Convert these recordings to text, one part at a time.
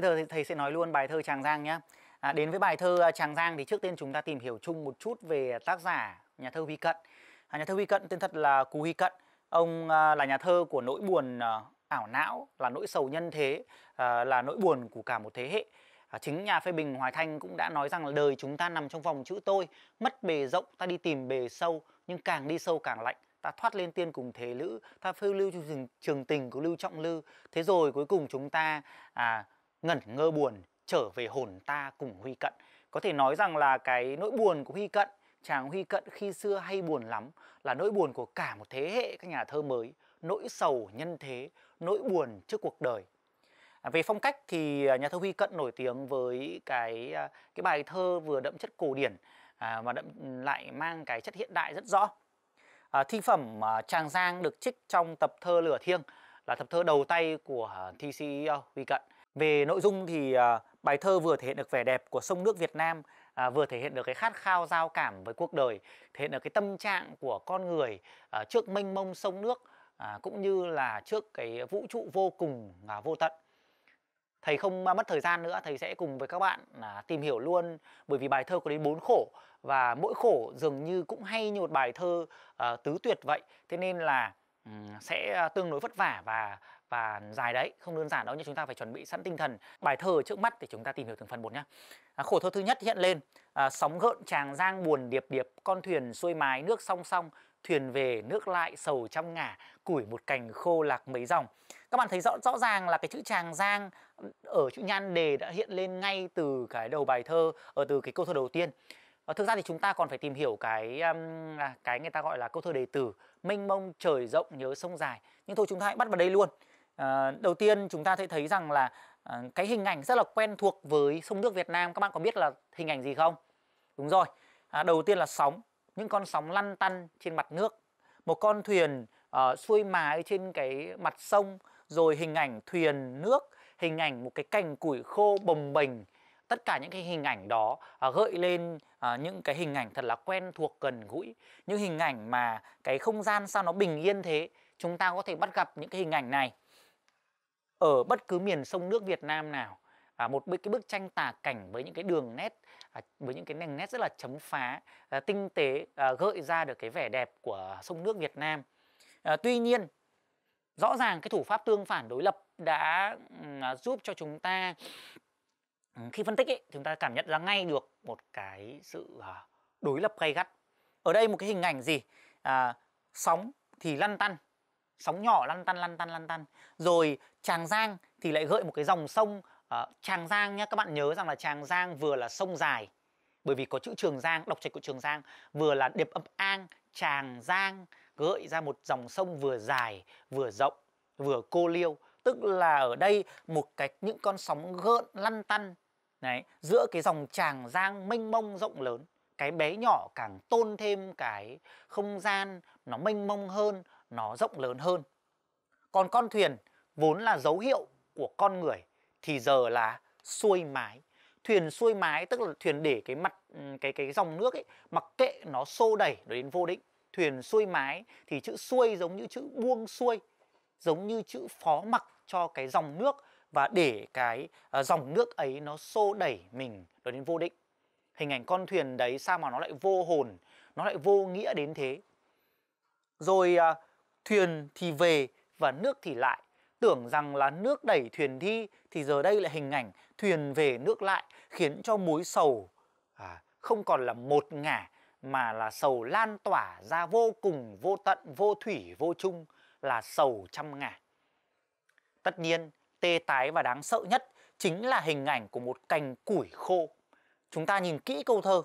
bây giờ thầy sẽ nói luôn bài thơ Tràng Giang nhé à, đến với bài thơ à, Tràng Giang thì trước tiên chúng ta tìm hiểu chung một chút về tác giả nhà thơ Huy Cận à, nhà thơ Huy Cận tên thật là Cú Huy Cận ông à, là nhà thơ của nỗi buồn à, ảo não là nỗi sầu nhân thế à, là nỗi buồn của cả một thế hệ À, chính nhà phê bình Hoài Thanh cũng đã nói rằng là đời chúng ta nằm trong vòng chữ tôi Mất bề rộng ta đi tìm bề sâu Nhưng càng đi sâu càng lạnh Ta thoát lên tiên cùng thế lữ Ta phiêu lưu trường, trường tình của Lưu Trọng Lư Thế rồi cuối cùng chúng ta à, ngẩn ngơ buồn trở về hồn ta cùng huy cận có thể nói rằng là cái nỗi buồn của huy cận chàng huy cận khi xưa hay buồn lắm là nỗi buồn của cả một thế hệ các nhà thơ mới nỗi sầu nhân thế nỗi buồn trước cuộc đời à, về phong cách thì à, nhà thơ huy cận nổi tiếng với cái à, cái bài thơ vừa đậm chất cổ điển mà đậm lại mang cái chất hiện đại rất rõ thi phẩm chàng giang được trích trong tập thơ lửa thiêng là tập thơ đầu tay của thi sĩ huy cận về nội dung thì à, bài thơ vừa thể hiện được vẻ đẹp của sông nước Việt Nam, à, vừa thể hiện được cái khát khao giao cảm với cuộc đời, thể hiện được cái tâm trạng của con người à, trước mênh mông sông nước cũng như là trước cái vũ trụ vô cùng vô tận. Thầy không mất thời gian nữa, thầy sẽ cùng với các bạn tìm hiểu luôn bởi vì bài thơ có đến 4 khổ và mỗi khổ dường như cũng hay như một bài thơ tứ tuyệt vậy. Thế nên là sẽ tương đối vất vả và và dài đấy không đơn giản đâu nhưng chúng ta phải chuẩn bị sẵn tinh thần bài thơ trước mắt thì chúng ta tìm hiểu từng phần một nhé à, khổ thơ thứ nhất hiện lên à, sóng gợn tràng giang buồn điệp điệp con thuyền xuôi mái nước song song thuyền về nước lại sầu trong ngả củi một cành khô lạc mấy dòng các bạn thấy rõ rõ ràng là cái chữ tràng giang ở chữ nhan đề đã hiện lên ngay từ cái đầu bài thơ ở ờ, từ cái câu thơ đầu tiên và ờ, thực ra thì chúng ta còn phải tìm hiểu cái à, cái người ta gọi là câu thơ đề từ mênh mông trời rộng nhớ sông dài nhưng thôi chúng ta hãy bắt vào đây luôn Ờ, đầu tiên chúng ta sẽ thấy rằng là à, cái hình ảnh rất là quen thuộc với sông nước Việt Nam. Các bạn có biết là hình ảnh gì không? Đúng rồi. À, đầu tiên là sóng, những con sóng lăn tăn trên mặt nước, một con thuyền uh, xuôi mái trên cái mặt sông, rồi hình ảnh thuyền nước, hình ảnh một cái cành củi khô bồng bềnh. Tất cả những cái hình ảnh đó uh, gợi lên uh, những cái hình ảnh thật là quen thuộc gần gũi, những hình ảnh mà cái không gian sao nó bình yên thế. Chúng ta có thể bắt gặp những cái hình ảnh này ở bất cứ miền sông nước Việt Nam nào à, một cái bức tranh tả cảnh với những cái đường nét à, với những cái nền nét rất là chấm phá à, tinh tế à, gợi ra được cái vẻ đẹp của sông nước Việt Nam à, tuy nhiên rõ ràng cái thủ pháp tương phản đối lập đã à, giúp cho chúng ta khi phân tích ấy, chúng ta cảm nhận ra ngay được một cái sự à, đối lập gay gắt ở đây một cái hình ảnh gì à, sóng thì lăn tăn sóng nhỏ lăn tăn lăn tăn lăn tăn rồi tràng giang thì lại gợi một cái dòng sông uh, tràng giang nhá các bạn nhớ rằng là tràng giang vừa là sông dài bởi vì có chữ trường giang đọc trạch của trường giang vừa là điệp âm an tràng giang gợi ra một dòng sông vừa dài vừa rộng vừa cô liêu tức là ở đây một cái những con sóng gợn lăn tăn đấy giữa cái dòng tràng giang mênh mông rộng lớn cái bé nhỏ càng tôn thêm cái không gian nó mênh mông hơn nó rộng lớn hơn. Còn con thuyền vốn là dấu hiệu của con người thì giờ là xuôi mái. Thuyền xuôi mái tức là thuyền để cái mặt ừ, cái cái dòng nước ấy mặc kệ nó xô đẩy nó đến vô định. Thuyền xuôi mái thì chữ xuôi giống như chữ buông xuôi, giống như chữ phó mặc cho cái dòng nước và để cái uh, dòng nước ấy nó xô đẩy mình nó đến vô định. Hình ảnh con thuyền đấy sao mà nó lại vô hồn, nó lại vô nghĩa đến thế. Rồi uh, thuyền thì về và nước thì lại tưởng rằng là nước đẩy thuyền đi thì giờ đây là hình ảnh thuyền về nước lại khiến cho mối sầu à, không còn là một ngả mà là sầu lan tỏa ra vô cùng vô tận vô thủy vô chung là sầu trăm ngả tất nhiên tê tái và đáng sợ nhất chính là hình ảnh của một cành củi khô chúng ta nhìn kỹ câu thơ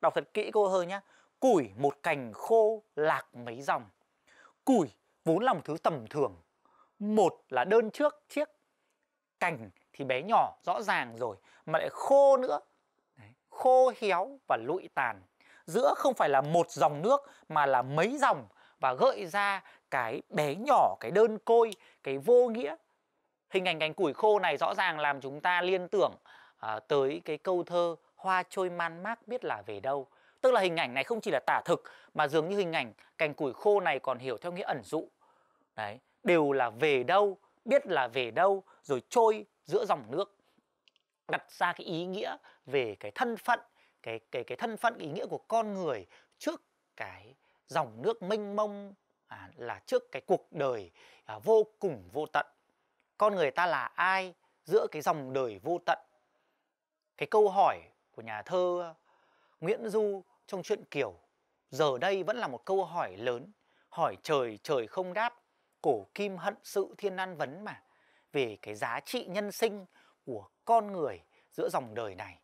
đọc thật kỹ câu thơ nhé củi một cành khô lạc mấy dòng củi vốn là một thứ tầm thường một là đơn trước chiếc cành thì bé nhỏ rõ ràng rồi mà lại khô nữa Đấy, khô héo và lụi tàn giữa không phải là một dòng nước mà là mấy dòng và gợi ra cái bé nhỏ cái đơn côi cái vô nghĩa hình ảnh cành củi khô này rõ ràng làm chúng ta liên tưởng à, tới cái câu thơ hoa trôi man mác biết là về đâu Tức là hình ảnh này không chỉ là tả thực mà dường như hình ảnh cành củi khô này còn hiểu theo nghĩa ẩn dụ. Đấy, đều là về đâu, biết là về đâu rồi trôi giữa dòng nước. Đặt ra cái ý nghĩa về cái thân phận, cái cái cái thân phận ý nghĩa của con người trước cái dòng nước mênh mông à, là trước cái cuộc đời à, vô cùng vô tận. Con người ta là ai giữa cái dòng đời vô tận? Cái câu hỏi của nhà thơ Nguyễn Du trong chuyện kiểu giờ đây vẫn là một câu hỏi lớn, hỏi trời trời không đáp, cổ kim hận sự thiên nan vấn mà, về cái giá trị nhân sinh của con người giữa dòng đời này.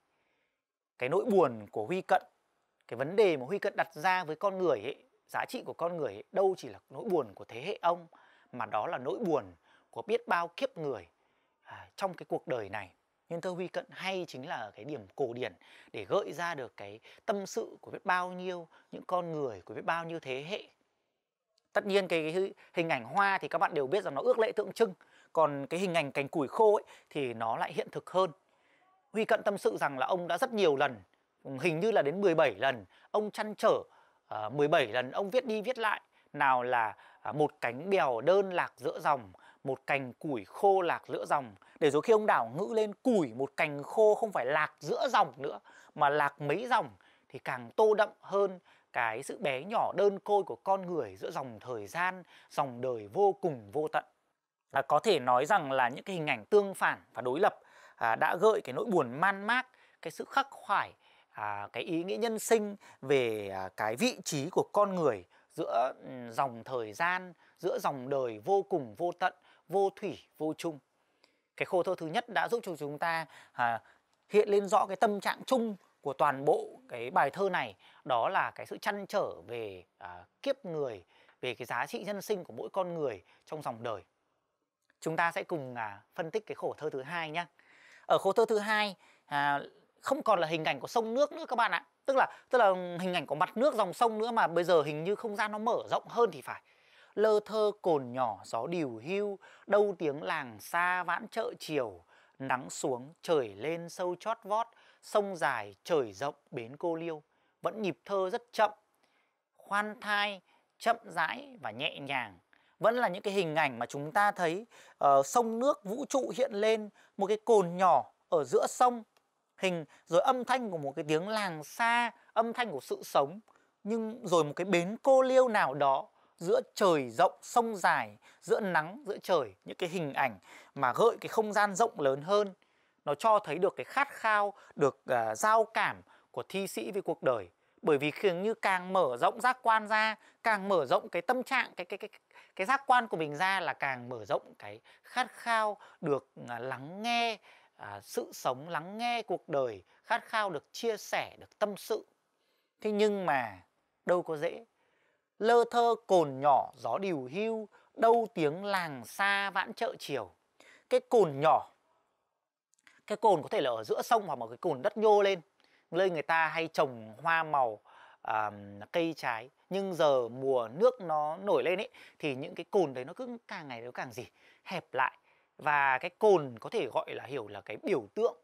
Cái nỗi buồn của Huy Cận, cái vấn đề mà Huy Cận đặt ra với con người ấy, giá trị của con người ấy, đâu chỉ là nỗi buồn của thế hệ ông mà đó là nỗi buồn của biết bao kiếp người à, trong cái cuộc đời này. Nhân thơ Huy Cận hay chính là cái điểm cổ điển để gợi ra được cái tâm sự của biết bao nhiêu những con người của biết bao nhiêu thế hệ. Tất nhiên cái hình ảnh hoa thì các bạn đều biết rằng nó ước lệ tượng trưng, còn cái hình ảnh cành củi khô ấy thì nó lại hiện thực hơn. Huy Cận tâm sự rằng là ông đã rất nhiều lần, hình như là đến 17 lần, ông chăn trở uh, à, 17 lần ông viết đi viết lại nào là à, một cánh bèo đơn lạc giữa dòng một cành củi khô lạc giữa dòng để rồi khi ông đảo ngữ lên củi một cành khô không phải lạc giữa dòng nữa mà lạc mấy dòng thì càng tô đậm hơn cái sự bé nhỏ đơn côi của con người giữa dòng thời gian, dòng đời vô cùng vô tận. À, có thể nói rằng là những cái hình ảnh tương phản và đối lập à, đã gợi cái nỗi buồn man mác, cái sự khắc khoải, à, cái ý nghĩa nhân sinh về à, cái vị trí của con người giữa ừ, dòng thời gian, giữa dòng đời vô cùng vô tận, vô thủy, vô chung cái khổ thơ thứ nhất đã giúp cho chúng ta à, hiện lên rõ cái tâm trạng chung của toàn bộ cái bài thơ này đó là cái sự chăn trở về à, kiếp người về cái giá trị nhân sinh của mỗi con người trong dòng đời chúng ta sẽ cùng à, phân tích cái khổ thơ thứ hai nhé ở khổ thơ thứ hai à, không còn là hình ảnh của sông nước nữa các bạn ạ tức là tức là hình ảnh của mặt nước dòng sông nữa mà bây giờ hình như không gian nó mở rộng hơn thì phải lơ thơ cồn nhỏ gió điều hưu đâu tiếng làng xa vãn chợ chiều nắng xuống trời lên sâu chót vót sông dài trời rộng bến cô liêu vẫn nhịp thơ rất chậm khoan thai chậm rãi và nhẹ nhàng vẫn là những cái hình ảnh mà chúng ta thấy uh, sông nước vũ trụ hiện lên một cái cồn nhỏ ở giữa sông hình rồi âm thanh của một cái tiếng làng xa âm thanh của sự sống nhưng rồi một cái bến cô liêu nào đó giữa trời rộng sông dài giữa nắng giữa trời những cái hình ảnh mà gợi cái không gian rộng lớn hơn nó cho thấy được cái khát khao được uh, giao cảm của thi sĩ về cuộc đời bởi vì khiến như càng mở rộng giác quan ra càng mở rộng cái tâm trạng cái cái cái cái giác quan của mình ra là càng mở rộng cái khát khao được à, lắng nghe à, sự sống lắng nghe cuộc đời khát khao được chia sẻ được tâm sự thế nhưng mà đâu có dễ lơ thơ cồn nhỏ gió điều hưu đâu tiếng làng xa vãn chợ chiều cái cồn nhỏ cái cồn có thể là ở giữa sông hoặc một cái cồn đất nhô lên nơi người ta hay trồng hoa màu à, cây trái nhưng giờ mùa nước nó nổi lên ấy thì những cái cồn đấy nó cứ càng ngày nó càng gì hẹp lại và cái cồn có thể gọi là hiểu là cái biểu tượng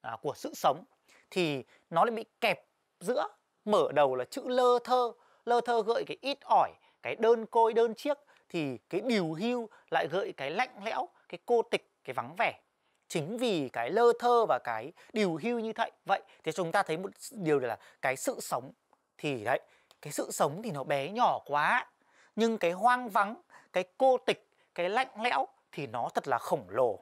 à, của sự sống thì nó lại bị kẹp giữa mở đầu là chữ lơ thơ lơ thơ gợi cái ít ỏi cái đơn côi đơn chiếc thì cái điều hưu lại gợi cái lạnh lẽo cái cô tịch cái vắng vẻ chính vì cái lơ thơ và cái điều hưu như vậy vậy thì chúng ta thấy một điều là cái sự sống thì đấy cái sự sống thì nó bé nhỏ quá nhưng cái hoang vắng cái cô tịch cái lạnh lẽo thì nó thật là khổng lồ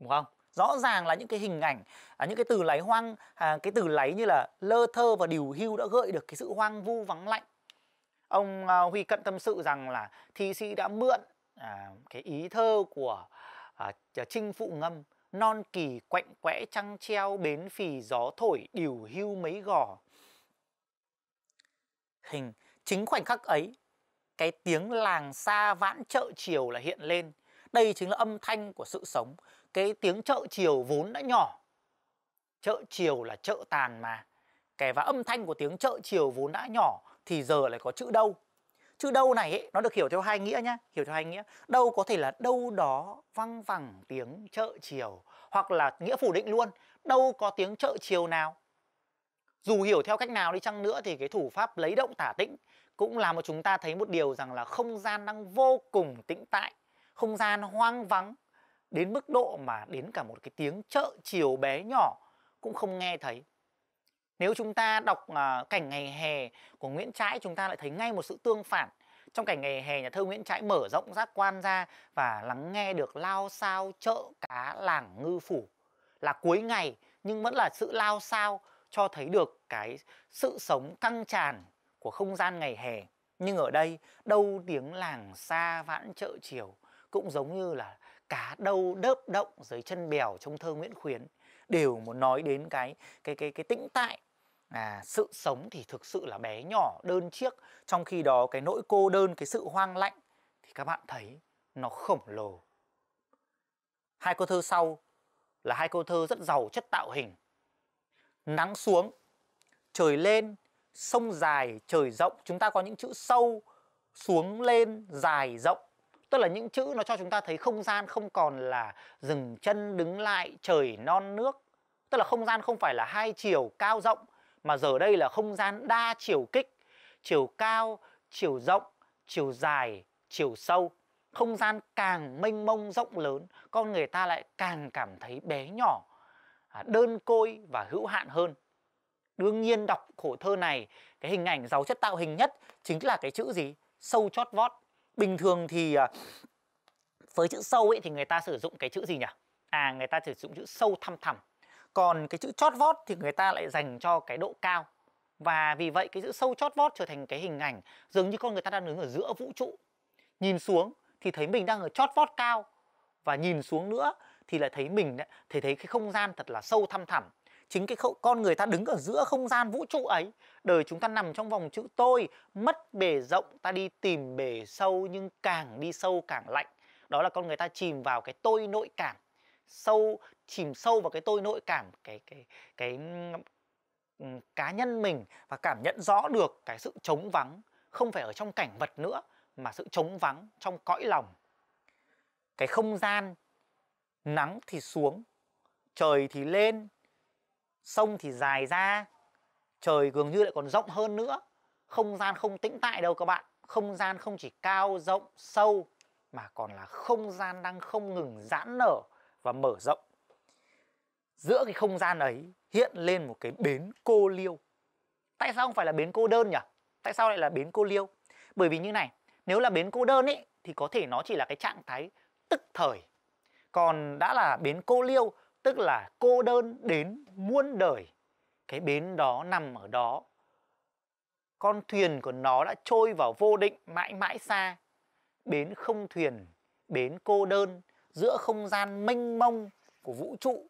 đúng không rõ ràng là những cái hình ảnh à, những cái từ lấy hoang à, cái từ lấy như là lơ thơ và điều hưu đã gợi được cái sự hoang vu vắng lạnh ông à, huy cận tâm sự rằng là thi sĩ đã mượn à, cái ý thơ của à, trinh phụ ngâm non kỳ quạnh quẽ trăng treo bến phì gió thổi điều hưu mấy gò hình chính khoảnh khắc ấy cái tiếng làng xa vãn chợ chiều là hiện lên đây chính là âm thanh của sự sống cái tiếng chợ chiều vốn đã nhỏ chợ chiều là chợ tàn mà kể và âm thanh của tiếng chợ chiều vốn đã nhỏ thì giờ lại có chữ đâu chữ đâu này ấy, nó được hiểu theo hai nghĩa nhá hiểu theo hai nghĩa đâu có thể là đâu đó văng vẳng tiếng chợ chiều hoặc là nghĩa phủ định luôn đâu có tiếng chợ chiều nào dù hiểu theo cách nào đi chăng nữa thì cái thủ pháp lấy động tả tĩnh cũng làm cho chúng ta thấy một điều rằng là không gian đang vô cùng tĩnh tại không gian hoang vắng đến mức độ mà đến cả một cái tiếng chợ chiều bé nhỏ cũng không nghe thấy nếu chúng ta đọc à, cảnh ngày hè của Nguyễn Trãi chúng ta lại thấy ngay một sự tương phản trong cảnh ngày hè nhà thơ Nguyễn Trãi mở rộng giác quan ra và lắng nghe được lao sao chợ cá làng ngư phủ là cuối ngày nhưng vẫn là sự lao sao cho thấy được cái sự sống căng tràn của không gian ngày hè nhưng ở đây đâu tiếng làng xa vãn chợ chiều cũng giống như là cá đâu đớp động dưới chân bèo trong thơ Nguyễn Khuyến đều muốn nói đến cái cái cái cái tĩnh tại à, sự sống thì thực sự là bé nhỏ đơn chiếc trong khi đó cái nỗi cô đơn cái sự hoang lạnh thì các bạn thấy nó khổng lồ hai câu thơ sau là hai câu thơ rất giàu chất tạo hình nắng xuống trời lên sông dài trời rộng chúng ta có những chữ sâu xuống lên dài rộng tức là những chữ nó cho chúng ta thấy không gian không còn là dừng chân đứng lại trời non nước tức là không gian không phải là hai chiều cao rộng mà giờ đây là không gian đa chiều kích chiều cao chiều rộng chiều dài chiều sâu không gian càng mênh mông rộng lớn con người ta lại càng cảm thấy bé nhỏ à, đơn côi và hữu hạn hơn đương nhiên đọc khổ thơ này cái hình ảnh giàu chất tạo hình nhất chính là cái chữ gì sâu chót vót bình thường thì à, với chữ sâu ấy thì người ta sử dụng cái chữ gì nhỉ à người ta sử dụng chữ sâu thăm thẳm còn cái chữ chót vót thì người ta lại dành cho cái độ cao và vì vậy cái chữ sâu chót vót trở thành cái hình ảnh dường như con người ta đang đứng ở giữa vũ trụ nhìn xuống thì thấy mình đang ở chót vót cao và nhìn xuống nữa thì lại thấy mình thì thấy cái không gian thật là sâu thăm thẳm chính cái con người ta đứng ở giữa không gian vũ trụ ấy đời chúng ta nằm trong vòng chữ tôi mất bể rộng ta đi tìm bể sâu nhưng càng đi sâu càng lạnh đó là con người ta chìm vào cái tôi nội cảm sâu chìm sâu vào cái tôi nội cảm cái cái cái, cái cá nhân mình và cảm nhận rõ được cái sự trống vắng không phải ở trong cảnh vật nữa mà sự trống vắng trong cõi lòng cái không gian nắng thì xuống trời thì lên sông thì dài ra trời dường như lại còn rộng hơn nữa không gian không tĩnh tại đâu các bạn không gian không chỉ cao rộng sâu mà còn là không gian đang không ngừng giãn nở và mở rộng giữa cái không gian ấy hiện lên một cái bến cô liêu tại sao không phải là bến cô đơn nhỉ tại sao lại là bến cô liêu bởi vì như này nếu là bến cô đơn ấy thì có thể nó chỉ là cái trạng thái tức thời còn đã là bến cô liêu tức là cô đơn đến muôn đời cái bến đó nằm ở đó con thuyền của nó đã trôi vào vô định mãi mãi xa bến không thuyền bến cô đơn giữa không gian mênh mông của vũ trụ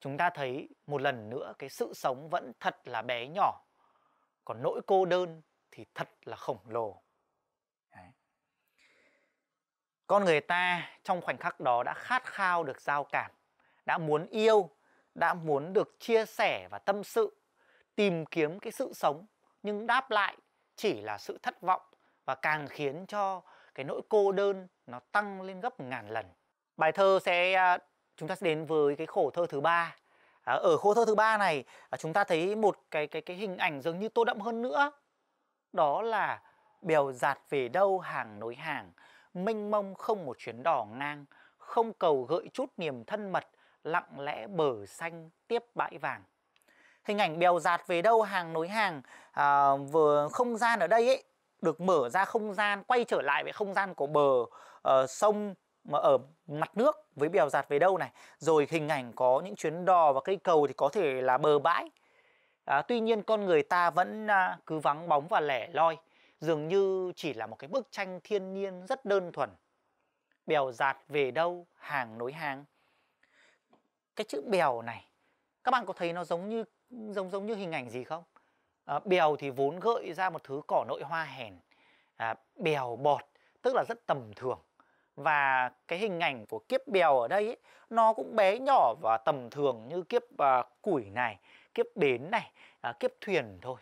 chúng ta thấy một lần nữa cái sự sống vẫn thật là bé nhỏ còn nỗi cô đơn thì thật là khổng lồ Đấy. con người ta trong khoảnh khắc đó đã khát khao được giao cảm đã muốn yêu, đã muốn được chia sẻ và tâm sự, tìm kiếm cái sự sống nhưng đáp lại chỉ là sự thất vọng và càng khiến cho cái nỗi cô đơn nó tăng lên gấp ngàn lần. Bài thơ sẽ à, chúng ta sẽ đến với cái khổ thơ thứ ba. À, ở khổ thơ thứ ba này à, chúng ta thấy một cái cái cái hình ảnh dường như tô đậm hơn nữa. Đó là bèo giạt về đâu hàng nối hàng, mênh mông không một chuyến đỏ ngang, không cầu gợi chút niềm thân mật lặng lẽ bờ xanh tiếp bãi vàng hình ảnh bèo dạt về đâu hàng nối hàng à, vừa không gian ở đây ấy được mở ra không gian quay trở lại với không gian của bờ uh, sông mà ở mặt nước với bèo dạt về đâu này rồi hình ảnh có những chuyến đò và cây cầu thì có thể là bờ bãi à, tuy nhiên con người ta vẫn à, cứ vắng bóng và lẻ loi dường như chỉ là một cái bức tranh thiên nhiên rất đơn thuần bèo dạt về đâu hàng nối hàng cái chữ bèo này các bạn có thấy nó giống như giống giống như hình ảnh gì không à, bèo thì vốn gợi ra một thứ cỏ nội hoa hèn à, bèo bọt tức là rất tầm thường và cái hình ảnh của kiếp bèo ở đây ấy, nó cũng bé nhỏ và tầm thường như kiếp à, củi này kiếp bến này à, kiếp thuyền thôi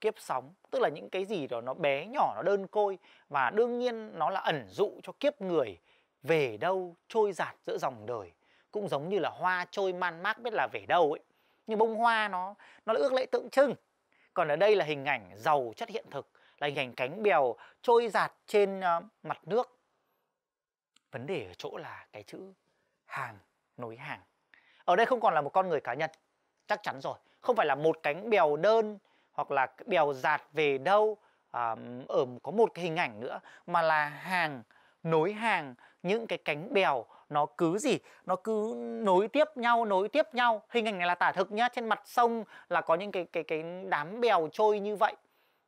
kiếp sóng tức là những cái gì đó nó bé nhỏ nó đơn côi và đương nhiên nó là ẩn dụ cho kiếp người về đâu trôi giạt giữa dòng đời cũng giống như là hoa trôi man mác biết là về đâu ấy nhưng bông hoa nó nó là ước lệ tượng trưng còn ở đây là hình ảnh giàu chất hiện thực là hình ảnh cánh bèo trôi giạt trên uh, mặt nước vấn đề ở chỗ là cái chữ hàng nối hàng ở đây không còn là một con người cá nhân chắc chắn rồi không phải là một cánh bèo đơn hoặc là bèo giạt về đâu à, ở có một cái hình ảnh nữa mà là hàng nối hàng những cái cánh bèo nó cứ gì nó cứ nối tiếp nhau nối tiếp nhau hình ảnh này là tả thực nhá trên mặt sông là có những cái cái cái đám bèo trôi như vậy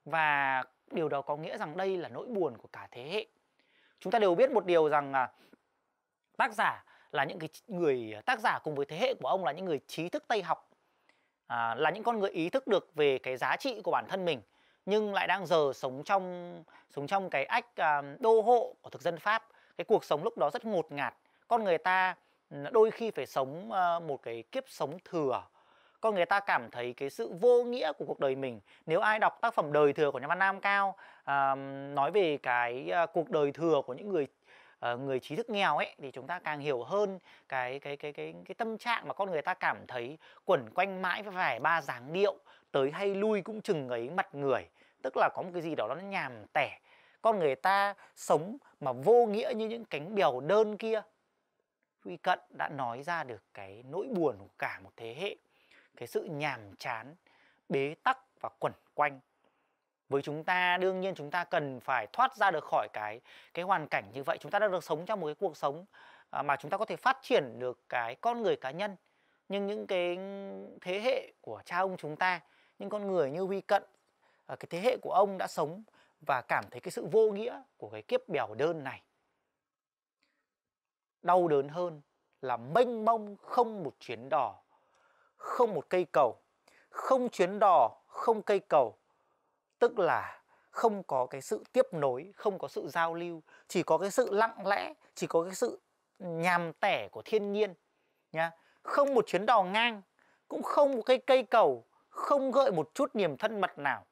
và điều đó có nghĩa rằng đây là nỗi buồn của cả thế hệ chúng ta đều biết một điều rằng à, tác giả là những cái người tác giả cùng với thế hệ của ông là những người trí thức tây học à, là những con người ý thức được về cái giá trị của bản thân mình nhưng lại đang giờ sống trong sống trong cái ách à, đô hộ của thực dân pháp cái cuộc sống lúc đó rất ngột ngạt con người ta ừ, đôi khi phải sống ờ, một cái kiếp sống thừa con người ta cảm thấy cái sự vô nghĩa của cuộc đời mình nếu ai đọc tác phẩm đời thừa của nhà văn nam cao nói về cái ờ, cuộc đời thừa của những người ờ, người trí thức nghèo ấy thì chúng ta càng hiểu hơn cái cái cái cái cái tâm trạng mà con người ta cảm thấy quẩn quanh mãi với vài ba dáng điệu tới hay lui cũng chừng ấy mặt người tức là có một cái gì đó nó nhàm tẻ con người ta sống mà vô nghĩa như những cánh bèo đơn kia Huy Cận đã nói ra được cái nỗi buồn của cả một thế hệ, cái sự nhàm chán, bế tắc và quẩn quanh. Với chúng ta đương nhiên chúng ta cần phải thoát ra được khỏi cái cái hoàn cảnh như vậy. Chúng ta đã được sống trong một cái cuộc sống à, mà chúng ta có thể phát triển được cái con người cá nhân. Nhưng những cái thế hệ của cha ông chúng ta, những con người như Huy Cận, à, cái thế hệ của ông đã sống và cảm thấy cái sự vô nghĩa của cái kiếp bèo đơn này đau đớn hơn là mênh mông không một chuyến đò, không một cây cầu, không chuyến đò, không cây cầu. Tức là không có cái sự tiếp nối, không có sự giao lưu, chỉ có cái sự lặng lẽ, chỉ có cái sự nhàm tẻ của thiên nhiên nha. Không một chuyến đò ngang, cũng không một cây cây cầu, không gợi một chút niềm thân mật nào.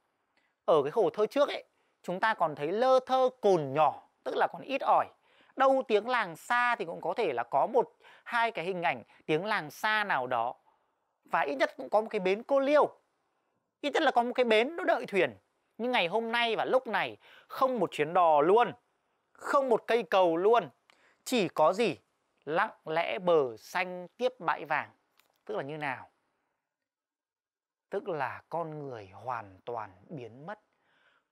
Ở cái hồ thơ trước ấy, chúng ta còn thấy lơ thơ cồn nhỏ, tức là còn ít ỏi đâu tiếng làng xa thì cũng có thể là có một hai cái hình ảnh tiếng làng xa nào đó và ít nhất cũng có một cái bến cô liêu ít nhất là có một cái bến nó đợi thuyền nhưng ngày hôm nay và lúc này không một chuyến đò luôn không một cây cầu luôn chỉ có gì lặng lẽ bờ xanh tiếp bãi vàng tức là như nào tức là con người hoàn toàn biến mất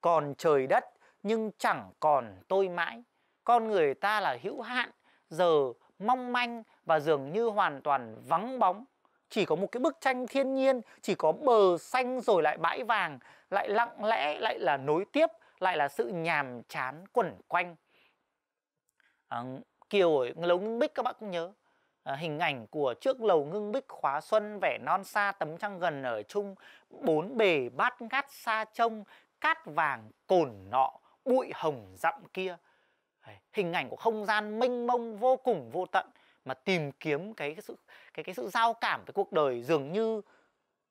còn trời đất nhưng chẳng còn tôi mãi con người ta là hữu hạn giờ mong manh và dường như hoàn toàn vắng bóng chỉ có một cái bức tranh thiên nhiên chỉ có bờ xanh rồi lại bãi vàng lại lặng lẽ lại là nối tiếp lại là sự nhàm chán quẩn quanh à, kiều ở lầu ngưng bích các bạn cũng nhớ à, hình ảnh của trước lầu ngưng bích khóa xuân vẻ non xa tấm trăng gần ở chung bốn bề bát ngát xa trông cát vàng cồn nọ bụi hồng dặm kia hình ảnh của không gian mênh mông vô cùng vô tận mà tìm kiếm cái, cái sự cái cái sự giao cảm với cuộc đời dường như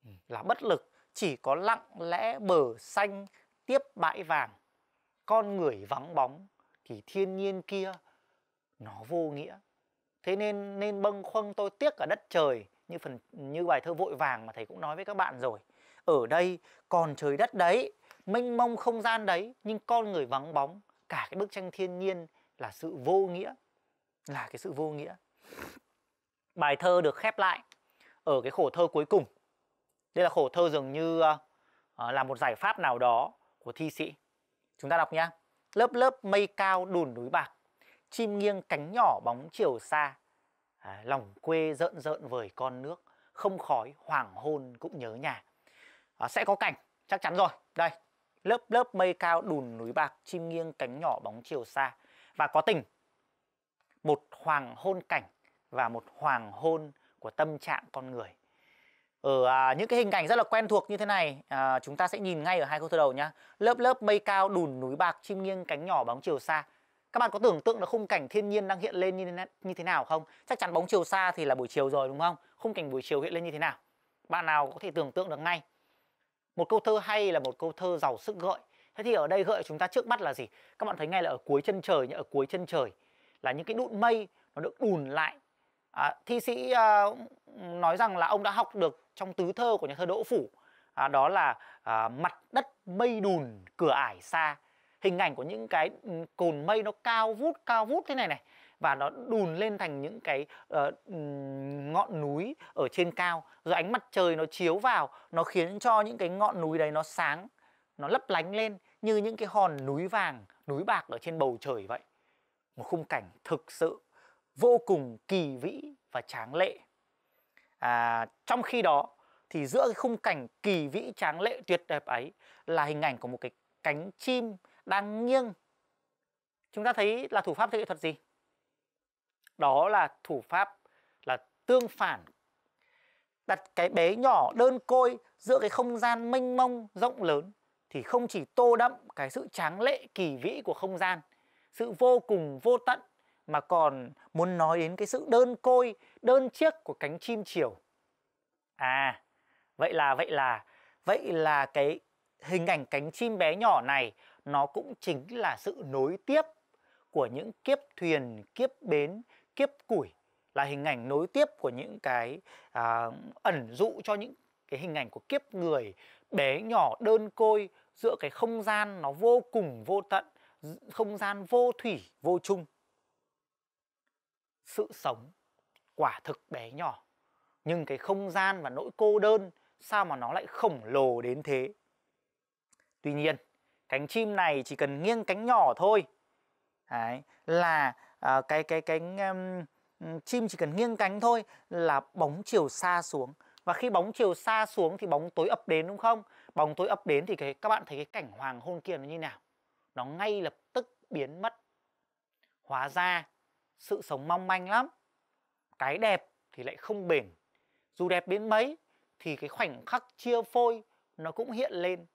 ừ, là bất lực chỉ có lặng lẽ bờ xanh tiếp bãi vàng con người vắng bóng thì thiên nhiên kia nó vô nghĩa thế nên nên bâng khuâng tôi tiếc cả đất trời như phần như bài thơ vội vàng mà thầy cũng nói với các bạn rồi ở đây còn trời đất đấy mênh mông không gian đấy nhưng con người vắng bóng cả cái bức tranh thiên nhiên là sự vô nghĩa là cái sự vô nghĩa bài thơ được khép lại ở cái khổ thơ cuối cùng đây là khổ thơ dường như uh, là một giải pháp nào đó của thi sĩ chúng ta đọc nhá lớp lớp mây cao đùn núi bạc chim nghiêng cánh nhỏ bóng chiều xa à, lòng quê rợn rợn vời con nước không khói hoàng hôn cũng nhớ nhà à, sẽ có cảnh chắc chắn rồi đây lớp lớp mây cao đùn núi bạc chim nghiêng cánh nhỏ bóng chiều xa và có tình một hoàng hôn cảnh và một hoàng hôn của tâm trạng con người ở ờ, à, những cái hình ảnh rất là quen thuộc như thế này à, chúng ta sẽ nhìn ngay ở hai câu thơ đầu nhá lớp lớp mây cao đùn núi bạc chim nghiêng cánh nhỏ bóng chiều xa các bạn có tưởng tượng là khung cảnh thiên nhiên đang hiện lên như thế, như thế nào không chắc chắn bóng chiều xa thì là buổi chiều rồi đúng không khung cảnh buổi chiều hiện lên như thế nào bạn nào có thể tưởng tượng được ngay một câu thơ hay là một câu thơ giàu sức gợi thế thì ở đây gợi chúng ta trước mắt là gì các bạn thấy ngay là ở cuối chân trời ở cuối chân trời là những cái đụn mây nó được đùn lại à, thi sĩ à, nói rằng là ông đã học được trong tứ thơ của nhà thơ đỗ phủ à, đó là à, mặt đất mây đùn cửa ải xa hình ảnh của những cái ừ, cồn mây nó cao vút cao vút thế này này và nó đùn lên thành những cái uh, ngọn núi ở trên cao rồi ánh mặt trời nó chiếu vào nó khiến cho những cái ngọn núi đấy nó sáng nó lấp lánh lên như những cái hòn núi vàng núi bạc ở trên bầu trời vậy một khung cảnh thực sự vô cùng kỳ vĩ và tráng lệ à, trong khi đó thì giữa cái khung cảnh kỳ vĩ tráng lệ tuyệt đẹp ấy là hình ảnh của một cái cánh chim đang nghiêng chúng ta thấy là thủ pháp nghệ thuật gì đó là thủ pháp là tương phản đặt cái bé nhỏ đơn côi giữa cái không gian mênh mông rộng lớn thì không chỉ tô đậm cái sự tráng lệ kỳ vĩ của không gian sự vô cùng vô tận mà còn muốn nói đến cái sự đơn côi đơn chiếc của cánh chim chiều à vậy là vậy là vậy là cái hình ảnh cánh chim bé nhỏ này nó cũng chính là sự nối tiếp của những kiếp thuyền kiếp bến kiếp củi là hình ảnh nối tiếp của những cái à, ẩn dụ cho những cái hình ảnh của kiếp người bé nhỏ đơn côi giữa cái không gian nó vô cùng vô tận không gian vô thủy vô chung sự sống quả thực bé nhỏ nhưng cái không gian và nỗi cô đơn sao mà nó lại khổng lồ đến thế tuy nhiên cánh chim này chỉ cần nghiêng cánh nhỏ thôi Đấy, là Ờ, cái cái cái um, chim chỉ cần nghiêng cánh thôi là bóng chiều xa xuống và khi bóng chiều xa xuống thì bóng tối ập đến đúng không bóng tối ập đến thì cái, các bạn thấy cái cảnh hoàng hôn kia nó như nào nó ngay lập tức biến mất hóa ra sự sống mong manh lắm cái đẹp thì lại không bền dù đẹp đến mấy thì cái khoảnh khắc chia phôi nó cũng hiện lên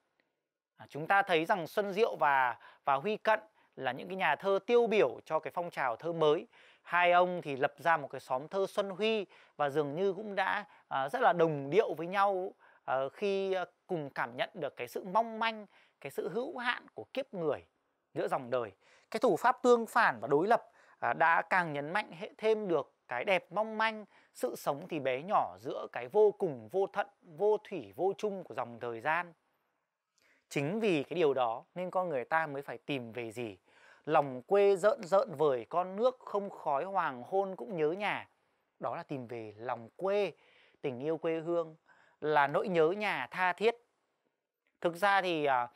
à, chúng ta thấy rằng xuân diệu và và huy cận là những cái nhà thơ tiêu biểu cho cái phong trào thơ mới hai ông thì lập ra một cái xóm thơ Xuân Huy và dường như cũng đã à, rất là đồng điệu với nhau à, khi à, cùng cảm nhận được cái sự mong manh cái sự hữu hạn của kiếp người giữa dòng đời cái thủ pháp tương phản và đối lập à, đã càng nhấn mạnh thêm được cái đẹp mong manh sự sống thì bé nhỏ giữa cái vô cùng vô thận vô thủy vô chung của dòng thời gian chính vì cái điều đó nên con người ta mới phải tìm về gì Lòng quê rợn rợn vời con nước Không khói hoàng hôn cũng nhớ nhà Đó là tìm về lòng quê Tình yêu quê hương Là nỗi nhớ nhà tha thiết Thực ra thì à,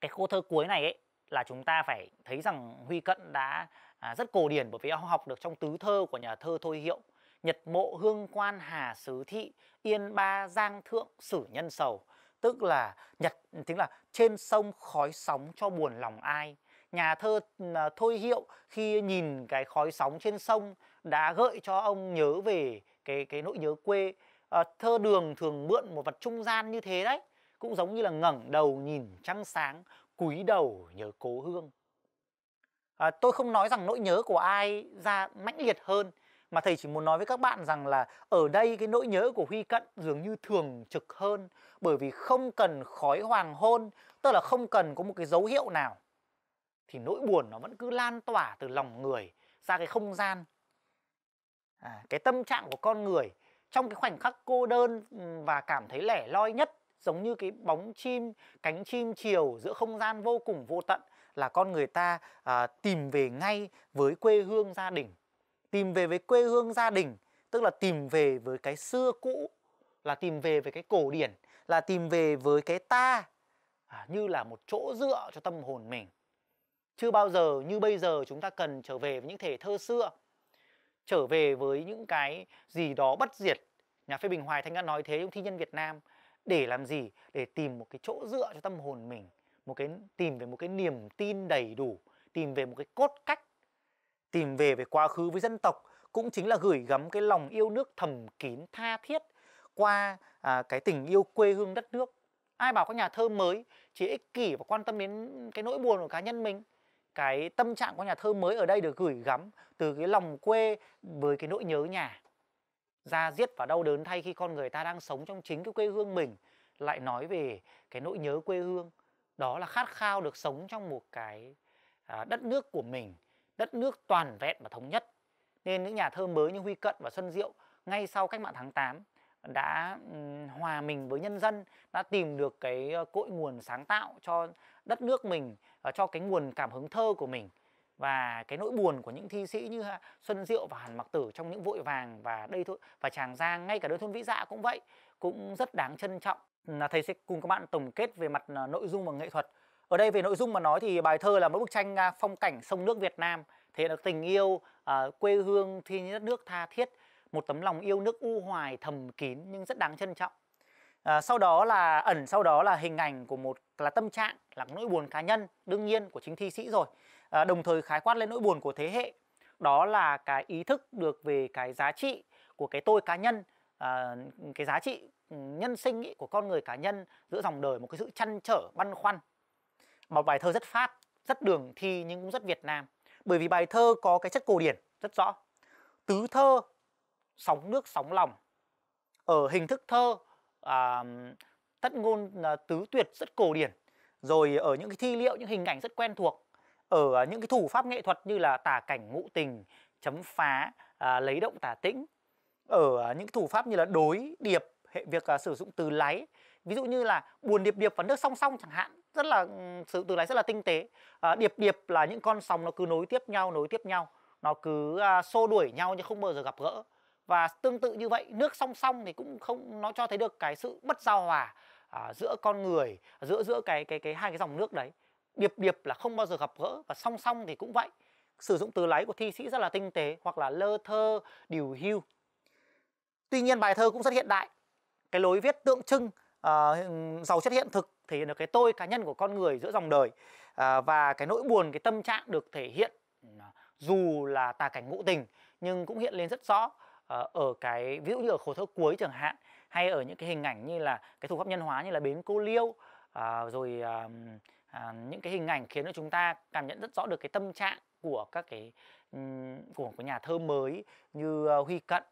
Cái khô thơ cuối này ấy Là chúng ta phải thấy rằng Huy Cận đã à, rất cổ điển Bởi vì ông học được trong tứ thơ của nhà thơ Thôi Hiệu Nhật mộ hương quan hà sứ thị Yên ba giang thượng sử nhân sầu Tức là nhật Tính là trên sông khói sóng cho buồn lòng ai nhà thơ à, Thôi Hiệu khi nhìn cái khói sóng trên sông đã gợi cho ông nhớ về cái cái nỗi nhớ quê. À, thơ Đường thường mượn một vật trung gian như thế đấy, cũng giống như là ngẩng đầu nhìn trăng sáng, cúi đầu nhớ cố hương. À, tôi không nói rằng nỗi nhớ của ai ra mãnh liệt hơn mà thầy chỉ muốn nói với các bạn rằng là ở đây cái nỗi nhớ của Huy Cận dường như thường trực hơn bởi vì không cần khói hoàng hôn, tức là không cần có một cái dấu hiệu nào thì nỗi buồn nó vẫn cứ lan tỏa từ lòng người ra cái không gian à, cái tâm trạng của con người trong cái khoảnh khắc cô đơn và cảm thấy lẻ loi nhất giống như cái bóng chim cánh chim chiều giữa không gian vô cùng vô tận là con người ta à, tìm về ngay với quê hương gia đình tìm về với quê hương gia đình tức là tìm về với cái xưa cũ là tìm về với cái cổ điển là tìm về với cái ta à, như là một chỗ dựa cho tâm hồn mình chưa bao giờ như bây giờ chúng ta cần trở về với những thể thơ xưa Trở về với những cái gì đó bất diệt Nhà phê bình Hoài Thanh đã nói thế trong thi nhân Việt Nam Để làm gì? Để tìm một cái chỗ dựa cho tâm hồn mình một cái Tìm về một cái niềm tin đầy đủ Tìm về một cái cốt cách Tìm về về quá khứ với dân tộc Cũng chính là gửi gắm cái lòng yêu nước thầm kín tha thiết Qua à, cái tình yêu quê hương đất nước ai bảo các nhà thơ mới chỉ ích kỷ và quan tâm đến cái nỗi buồn của cá nhân mình cái tâm trạng của nhà thơ mới ở đây được gửi gắm từ cái lòng quê với cái nỗi nhớ nhà ra giết và đau đớn thay khi con người ta đang sống trong chính cái quê hương mình lại nói về cái nỗi nhớ quê hương đó là khát khao được sống trong một cái à, đất nước của mình đất nước toàn vẹn và thống nhất nên những nhà thơ mới như Huy Cận và Xuân Diệu ngay sau cách mạng tháng 8 đã hòa mình với nhân dân đã tìm được cái ờ, cội nguồn sáng tạo cho đất nước mình uh, cho cái nguồn cảm hứng thơ của mình và cái nỗi buồn của những thi sĩ như Xuân Diệu và Hàn Mặc Tử trong những vội vàng và đây thôi và chàng Giang ngay cả đôi thôn vĩ dạ cũng vậy cũng rất đáng trân trọng là thầy sẽ cùng các bạn tổng kết về mặt à, nội dung và nghệ thuật ở đây về nội dung mà nói thì bài thơ là một bức tranh à, phong cảnh sông nước Việt Nam thể hiện được tình yêu à, quê hương thiên nhiên đất nước tha thiết một tấm lòng yêu nước u hoài thầm kín nhưng rất đáng trân trọng à, sau đó là ẩn sau đó là hình ảnh của một là tâm trạng là nỗi buồn cá nhân đương nhiên của chính thi sĩ rồi à, đồng thời khái quát lên nỗi buồn của thế hệ đó là cái ý thức được về cái giá trị của cái tôi cá nhân à, cái giá trị ừ, nhân sinh ý, của con người cá nhân giữa dòng đời một cái sự chăn trở băn khoăn một bài thơ rất phát rất đường thi nhưng cũng rất việt nam bởi vì bài thơ có cái chất cổ điển rất rõ tứ thơ sóng nước sóng lòng ở hình thức thơ à, thất ngôn à, tứ tuyệt rất cổ điển rồi ở những cái thi liệu những hình ảnh rất quen thuộc ở à, những cái thủ pháp nghệ thuật như là tả cảnh ngũ tình chấm phá à, lấy động tả tĩnh ở à, những thủ pháp như là đối điệp hệ việc à, sử dụng từ láy ví dụ như là buồn điệp điệp và nước song song chẳng hạn rất là ừ, sự từ láy rất là tinh tế à, điệp điệp là những con sóng nó cứ nối tiếp nhau nối tiếp nhau nó cứ à, xô đuổi nhau nhưng không bao giờ gặp gỡ và tương tự như vậy nước song song thì cũng không nó cho thấy được cái sự bất giao hòa à, giữa con người giữa giữa cái cái cái hai cái dòng nước đấy điệp điệp là không bao giờ gặp gỡ và song song thì cũng vậy sử dụng từ lái của thi sĩ rất là tinh tế hoặc là lơ thơ điều hưu tuy nhiên bài thơ cũng rất hiện đại cái lối viết tượng trưng à, giàu chất hiện thực thể hiện được cái tôi cá nhân của con người giữa dòng đời à, và cái nỗi buồn cái tâm trạng được thể hiện ờ, dù là tà cảnh ngũ tình nhưng cũng hiện lên rất rõ Ờ, ở cái ví dụ như ở khổ thơ cuối chẳng hạn hay ở những cái hình ảnh như là cái thủ pháp nhân hóa như là bến cô liêu à, rồi à, à, những cái hình ảnh khiến cho chúng ta cảm nhận rất rõ được cái tâm trạng của các cái của của nhà thơ mới như Huy Cận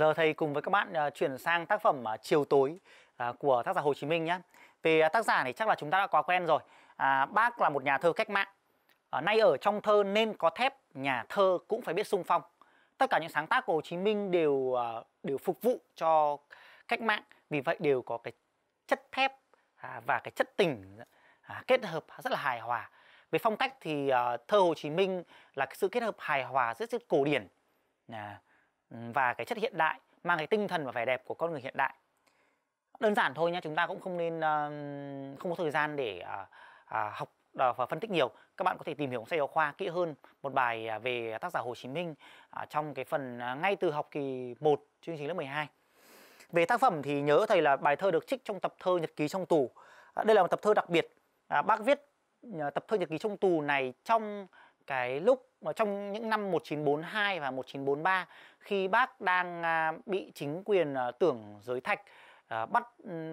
Giờ thầy cùng với các bạn à, chuyển sang tác phẩm à, Chiều tối à, của tác giả Hồ Chí Minh nhé. Về tác giả thì chắc là chúng ta đã quá quen rồi. À, bác là một nhà thơ cách mạng. Uh, nay ở trong thơ nên có thép, nhà thơ cũng phải biết sung phong. Tất cả những sáng tác của Hồ Chí Minh đều đều phục vụ cho cách mạng. Vì vậy đều có cái chất thép và cái chất tình kết hợp rất là hài hòa. Về phong cách thì thơ Hồ Chí Minh là cái sự kết hợp hài hòa rất giữa cổ điển. Uh, và cái chất hiện đại mang cái tinh thần và vẻ đẹp của con người hiện đại đơn giản thôi nhé chúng ta cũng không nên không có thời gian để à, à, học à, và phân tích nhiều các bạn có thể tìm hiểu sách giáo khoa kỹ hơn một bài về tác giả Hồ Chí Minh trong cái phần ngay từ học kỳ 1 chương trình lớp 12 về tác phẩm thì nhớ thầy là bài thơ được trích trong tập thơ nhật ký trong tù đây là một tập thơ đặc biệt bác viết tập thơ nhật ký trong tù này trong cái lúc mà trong những năm 1942 và 1943 khi bác đang à, bị chính quyền à, tưởng giới thạch à, bắt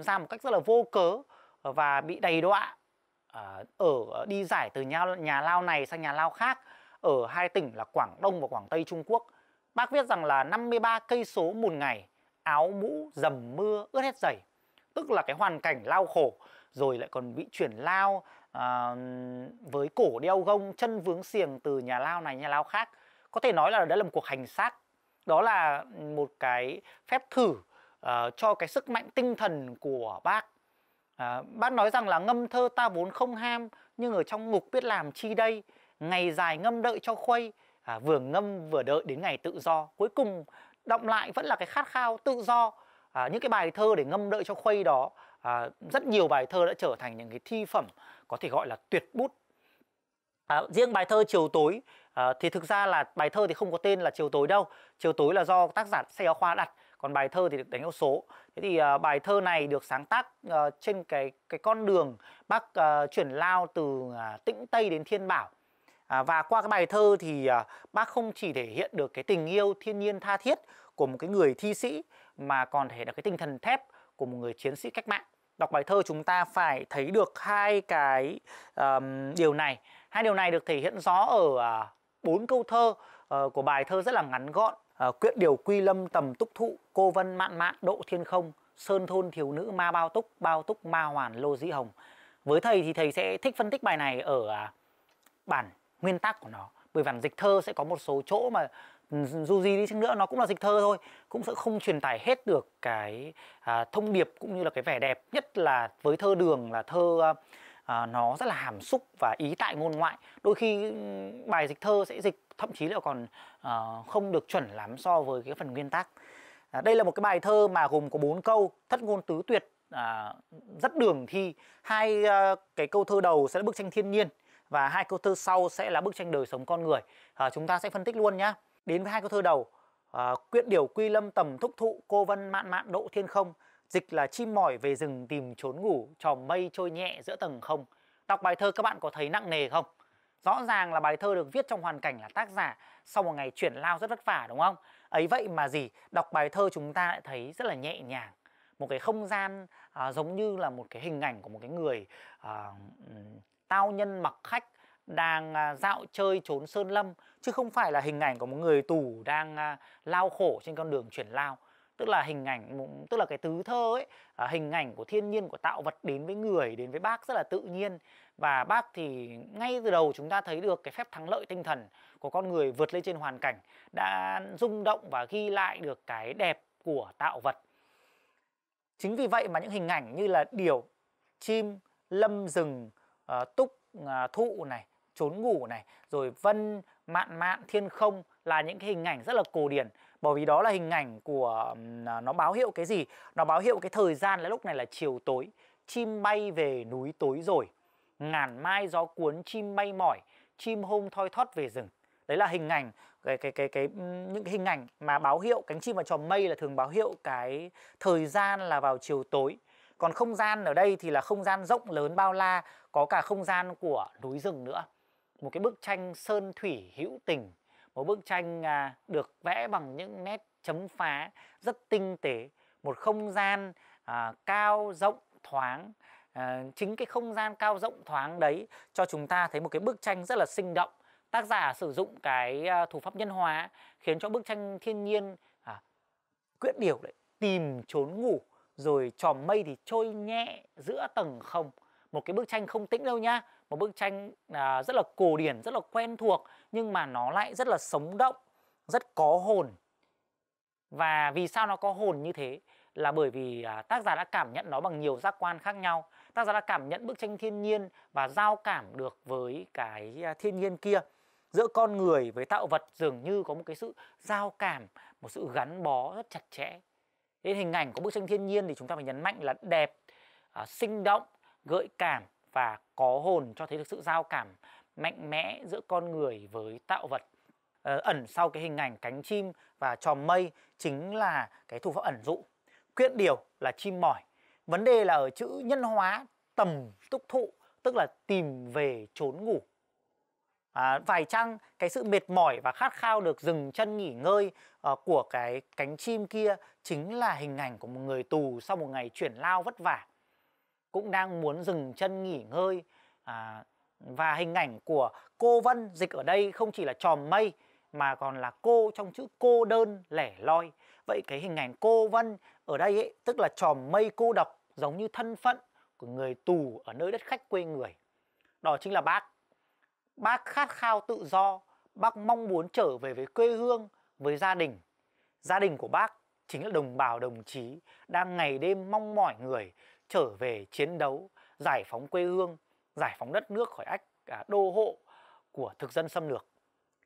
ra một cách rất là vô cớ ờ, và bị đầy đọa ở ờ, đi giải từ nhà, nhà lao này sang nhà lao khác ở hai tỉnh là Quảng Đông và Quảng Tây Trung Quốc. Bác viết rằng là 53 cây số một ngày, áo mũ dầm mưa ướt hết giày. Tức là cái hoàn cảnh lao khổ rồi lại còn bị chuyển lao à, với cổ đeo gông chân vướng xiềng từ nhà lao này nhà lao khác có thể nói là đã là một cuộc hành xác đó là một cái phép thử uh, cho cái sức mạnh tinh thần của bác uh, bác nói rằng là ngâm thơ ta vốn không ham nhưng ở trong ngục biết làm chi đây ngày dài ngâm đợi cho khuây uh, vừa ngâm vừa đợi đến ngày tự do cuối cùng động lại vẫn là cái khát khao tự do uh, những cái bài thơ để ngâm đợi cho khuây đó à, rất nhiều bài thơ đã trở thành những cái thi phẩm có thể gọi là tuyệt bút à, riêng bài thơ chiều tối à, thì thực ra là bài thơ thì không có tên là chiều tối đâu chiều tối là do tác giả xe khoa đặt còn bài thơ thì được đánh dấu số thế thì à, bài thơ này được sáng tác à, trên cái cái con đường bác à, chuyển lao từ à, tĩnh tây đến thiên bảo À, và qua cái bài thơ thì à, bác không chỉ thể hiện được cái tình yêu thiên nhiên tha thiết của một cái người thi sĩ mà còn thể hiện được cái tinh thần thép của một người chiến sĩ cách mạng đọc bài thơ chúng ta phải thấy được hai cái um, điều này hai điều này được thể hiện rõ ở à, bốn uh, câu thơ uh, của bài thơ rất là ngắn gọn uh, quyện điều quy lâm tầm túc thụ cô vân mạn mạn độ thiên không sơn thôn thiếu nữ ma bao túc bao túc ma hoàn lô dĩ hồng với thầy thì thầy sẽ thích phân tích bài này ở uh, bản nguyên tắc của nó bởi bản dịch thơ sẽ có một số chỗ mà Ừ, dù gì đi chăng nữa nó cũng là dịch thơ thôi cũng sẽ không truyền tải hết được cái à, thông điệp cũng như là cái vẻ đẹp nhất là với thơ đường là thơ à, nó rất là hàm xúc và ý tại ngôn ngoại đôi khi ừ, bài dịch thơ sẽ dịch thậm chí là còn à, không được chuẩn lắm so với cái phần nguyên tác à, đây là một cái bài thơ mà gồm có bốn câu thất ngôn tứ tuyệt à, rất đường thi hai à, cái câu thơ đầu sẽ là bức tranh thiên nhiên và hai câu thơ sau sẽ là bức tranh đời sống con người à, chúng ta sẽ phân tích luôn nhé đến với hai câu thơ đầu à, quyện điều quy lâm tầm thúc thụ cô vân mạn mạn độ thiên không dịch là chim mỏi về rừng tìm trốn ngủ tròm mây trôi nhẹ giữa tầng không đọc bài thơ các bạn có thấy nặng nề không rõ ràng là bài thơ được viết trong hoàn cảnh là tác giả sau một ngày chuyển lao rất vất vả đúng không ấy vậy mà gì đọc bài thơ chúng ta lại thấy rất là nhẹ nhàng một cái không gian à, giống như là một cái hình ảnh của một cái người à, tao nhân mặc khách đang à, dạo chơi trốn sơn lâm chứ không phải là hình ảnh của một người tù đang à, lao khổ trên con đường chuyển lao tức là hình ảnh tức là cái tứ thơ ấy à, hình ảnh của thiên nhiên của tạo vật đến với người đến với bác rất là tự nhiên và bác thì ngay từ đầu chúng ta thấy được cái phép thắng lợi tinh thần của con người vượt lên trên hoàn cảnh đã rung động và ghi lại được cái đẹp của tạo vật chính vì vậy mà những hình ảnh như là điểu chim lâm rừng ờ, túc thụ này trốn ngủ này rồi vân mạn mạn thiên không là những cái hình ảnh rất là cổ điển bởi vì đó là hình ảnh của à, nó báo hiệu cái gì nó báo hiệu cái thời gian là lúc này là chiều tối chim bay về núi tối rồi ngàn mai gió cuốn chim bay mỏi chim hôm thoi thót về rừng đấy là hình ảnh cái cái cái cái những cái hình ảnh mà báo hiệu cánh chim và tròm mây là thường báo hiệu cái thời gian là vào chiều tối còn không gian ở đây thì là không gian rộng lớn bao la có cả không gian của núi rừng nữa một cái bức tranh sơn thủy hữu tình một bức tranh à, được vẽ bằng những nét chấm phá rất tinh tế một không gian à, cao rộng thoáng à, chính cái không gian cao rộng thoáng đấy cho chúng ta thấy một cái bức tranh rất là sinh động tác giả sử dụng cái à, thủ pháp nhân hóa khiến cho bức tranh thiên nhiên à, quyện điểu lại tìm trốn ngủ rồi tròm mây thì trôi nhẹ giữa tầng không một cái bức tranh không tĩnh đâu nhá một bức tranh à, rất là cổ điển rất là quen thuộc nhưng mà nó lại rất là sống động rất có hồn và vì sao nó có hồn như thế là bởi vì à, tác giả đã cảm nhận nó bằng nhiều giác quan khác nhau tác giả đã cảm nhận bức tranh thiên nhiên và giao cảm được với cái à, thiên nhiên kia giữa con người với tạo vật dường như có một cái sự giao cảm một sự gắn bó rất chặt chẽ đến hình ảnh của bức tranh thiên nhiên thì chúng ta phải nhấn mạnh là đẹp à, sinh động gợi cảm và có hồn cho thấy được sự giao cảm mạnh mẽ giữa con người với tạo vật ờ, ẩn sau cái hình ảnh cánh chim và tròm mây chính là cái thủ pháp ẩn dụ quyện điều là chim mỏi vấn đề là ở chữ nhân hóa tầm túc thụ tức là tìm về trốn ngủ à, vài chăng cái sự mệt mỏi và khát khao được dừng chân nghỉ ngơi uh, của cái cánh chim kia chính là hình ảnh của một người tù sau một ngày chuyển lao vất vả cũng đang muốn dừng chân nghỉ ngơi à, và hình ảnh của cô Vân dịch ở đây không chỉ là tròm mây mà còn là cô trong chữ cô đơn lẻ loi vậy cái hình ảnh cô Vân ở đây ấy, tức là tròm mây cô độc giống như thân phận của người tù ở nơi đất khách quê người đó chính là bác bác khát khao tự do bác mong muốn trở về với quê hương với gia đình gia đình của bác chính là đồng bào đồng chí đang ngày đêm mong mỏi người trở về chiến đấu, giải phóng quê hương, giải phóng đất nước khỏi ách à, đô hộ của thực dân xâm lược.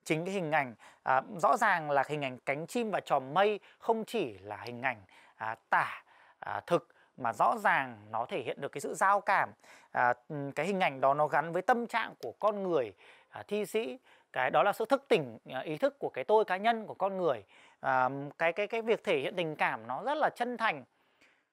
Chính cái hình ảnh à, rõ ràng là hình ảnh cánh chim và tròm mây không chỉ là hình ảnh à, tả à, thực mà rõ ràng nó thể hiện được cái sự giao cảm à, cái hình ảnh đó nó gắn với tâm trạng của con người à, thi sĩ cái đó là sự thức tỉnh à, ý thức của cái tôi cá nhân của con người à, cái cái cái việc thể hiện tình cảm nó rất là chân thành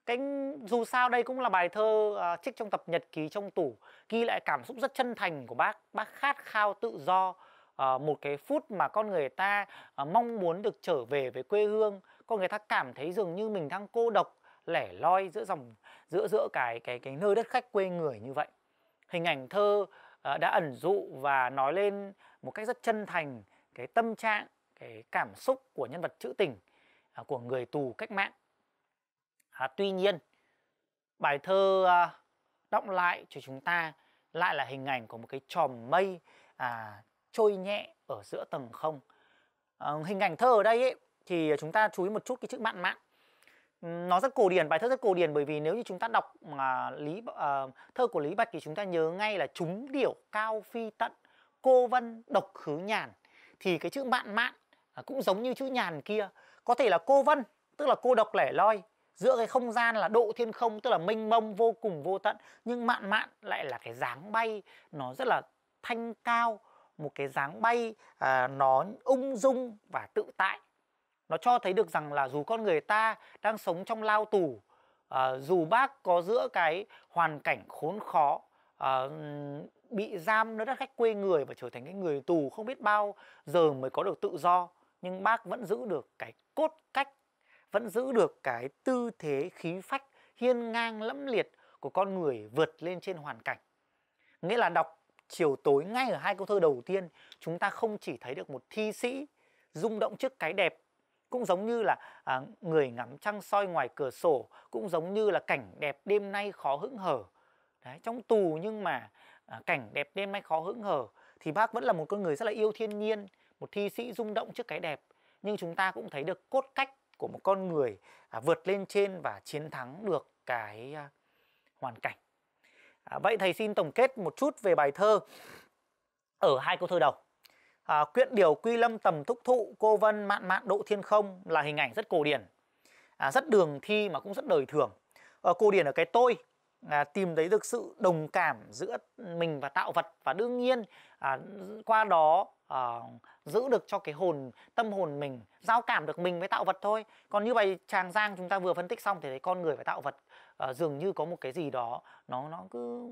cái dù sao đây cũng là bài thơ uh, trích trong tập nhật ký trong tủ ghi lại cảm xúc rất chân thành của bác bác khát khao tự do uh, một cái phút mà con người ta uh, mong muốn được trở về với quê hương con người ta cảm thấy dường như mình đang cô độc lẻ loi giữa dòng giữa giữa cái cái cái nơi đất khách quê người như vậy hình ảnh thơ uh, đã ẩn dụ và nói lên một cách rất chân thành cái tâm trạng cái cảm xúc của nhân vật trữ tình uh, của người tù cách mạng à, tuy nhiên bài thơ à, đọng lại cho chúng ta lại là hình ảnh của một cái chòm mây à, trôi nhẹ ở giữa tầng không à, hình ảnh thơ ở đây ấy, thì chúng ta chú ý một chút cái chữ mặn mặn nó rất cổ điển bài thơ rất cổ điển bởi vì nếu như chúng ta đọc mà lý à, thơ của lý bạch thì chúng ta nhớ ngay là chúng điểu cao phi tận cô vân độc khứ nhàn thì cái chữ mạn mạn à, cũng giống như chữ nhàn kia có thể là cô vân tức là cô độc lẻ loi giữa cái không gian là độ thiên không tức là mênh mông vô cùng vô tận nhưng mạn mạn lại là cái dáng bay nó rất là thanh cao một cái dáng bay à, nó ung dung và tự tại nó cho thấy được rằng là dù con người ta đang sống trong lao tù à, dù bác có giữa cái hoàn cảnh khốn khó à, bị giam nơi đất khách quê người và trở thành cái người tù không biết bao giờ mới có được tự do nhưng bác vẫn giữ được cái cốt cách vẫn giữ được cái tư thế khí phách hiên ngang lẫm liệt của con người vượt lên trên hoàn cảnh. Nghĩa là đọc chiều tối ngay ở hai câu thơ đầu tiên, chúng ta không chỉ thấy được một thi sĩ rung động trước cái đẹp, cũng giống như là à, người ngắm trăng soi ngoài cửa sổ, cũng giống như là cảnh đẹp đêm nay khó hững hờ. Đấy, trong tù nhưng mà à, cảnh đẹp đêm nay khó hững hờ, thì bác vẫn là một con người rất là yêu thiên nhiên, một thi sĩ rung động trước cái đẹp. Nhưng chúng ta cũng thấy được cốt cách của một con người à, vượt lên trên và chiến thắng được cái à, hoàn cảnh à, vậy thầy xin tổng kết một chút về bài thơ ở hai câu thơ đầu à, quyện điều quy lâm tầm thúc thụ cô vân mạn mạn độ thiên không là hình ảnh rất cổ điển à, rất đường thi mà cũng rất đời thường à, cổ điển ở cái tôi à, tìm thấy được sự đồng cảm giữa mình và tạo vật và đương nhiên à, qua đó à, giữ được cho cái hồn tâm hồn mình giao cảm được mình với tạo vật thôi còn như bài tràng giang chúng ta vừa phân tích xong thì thấy con người và tạo vật à, dường như có một cái gì đó nó nó cứ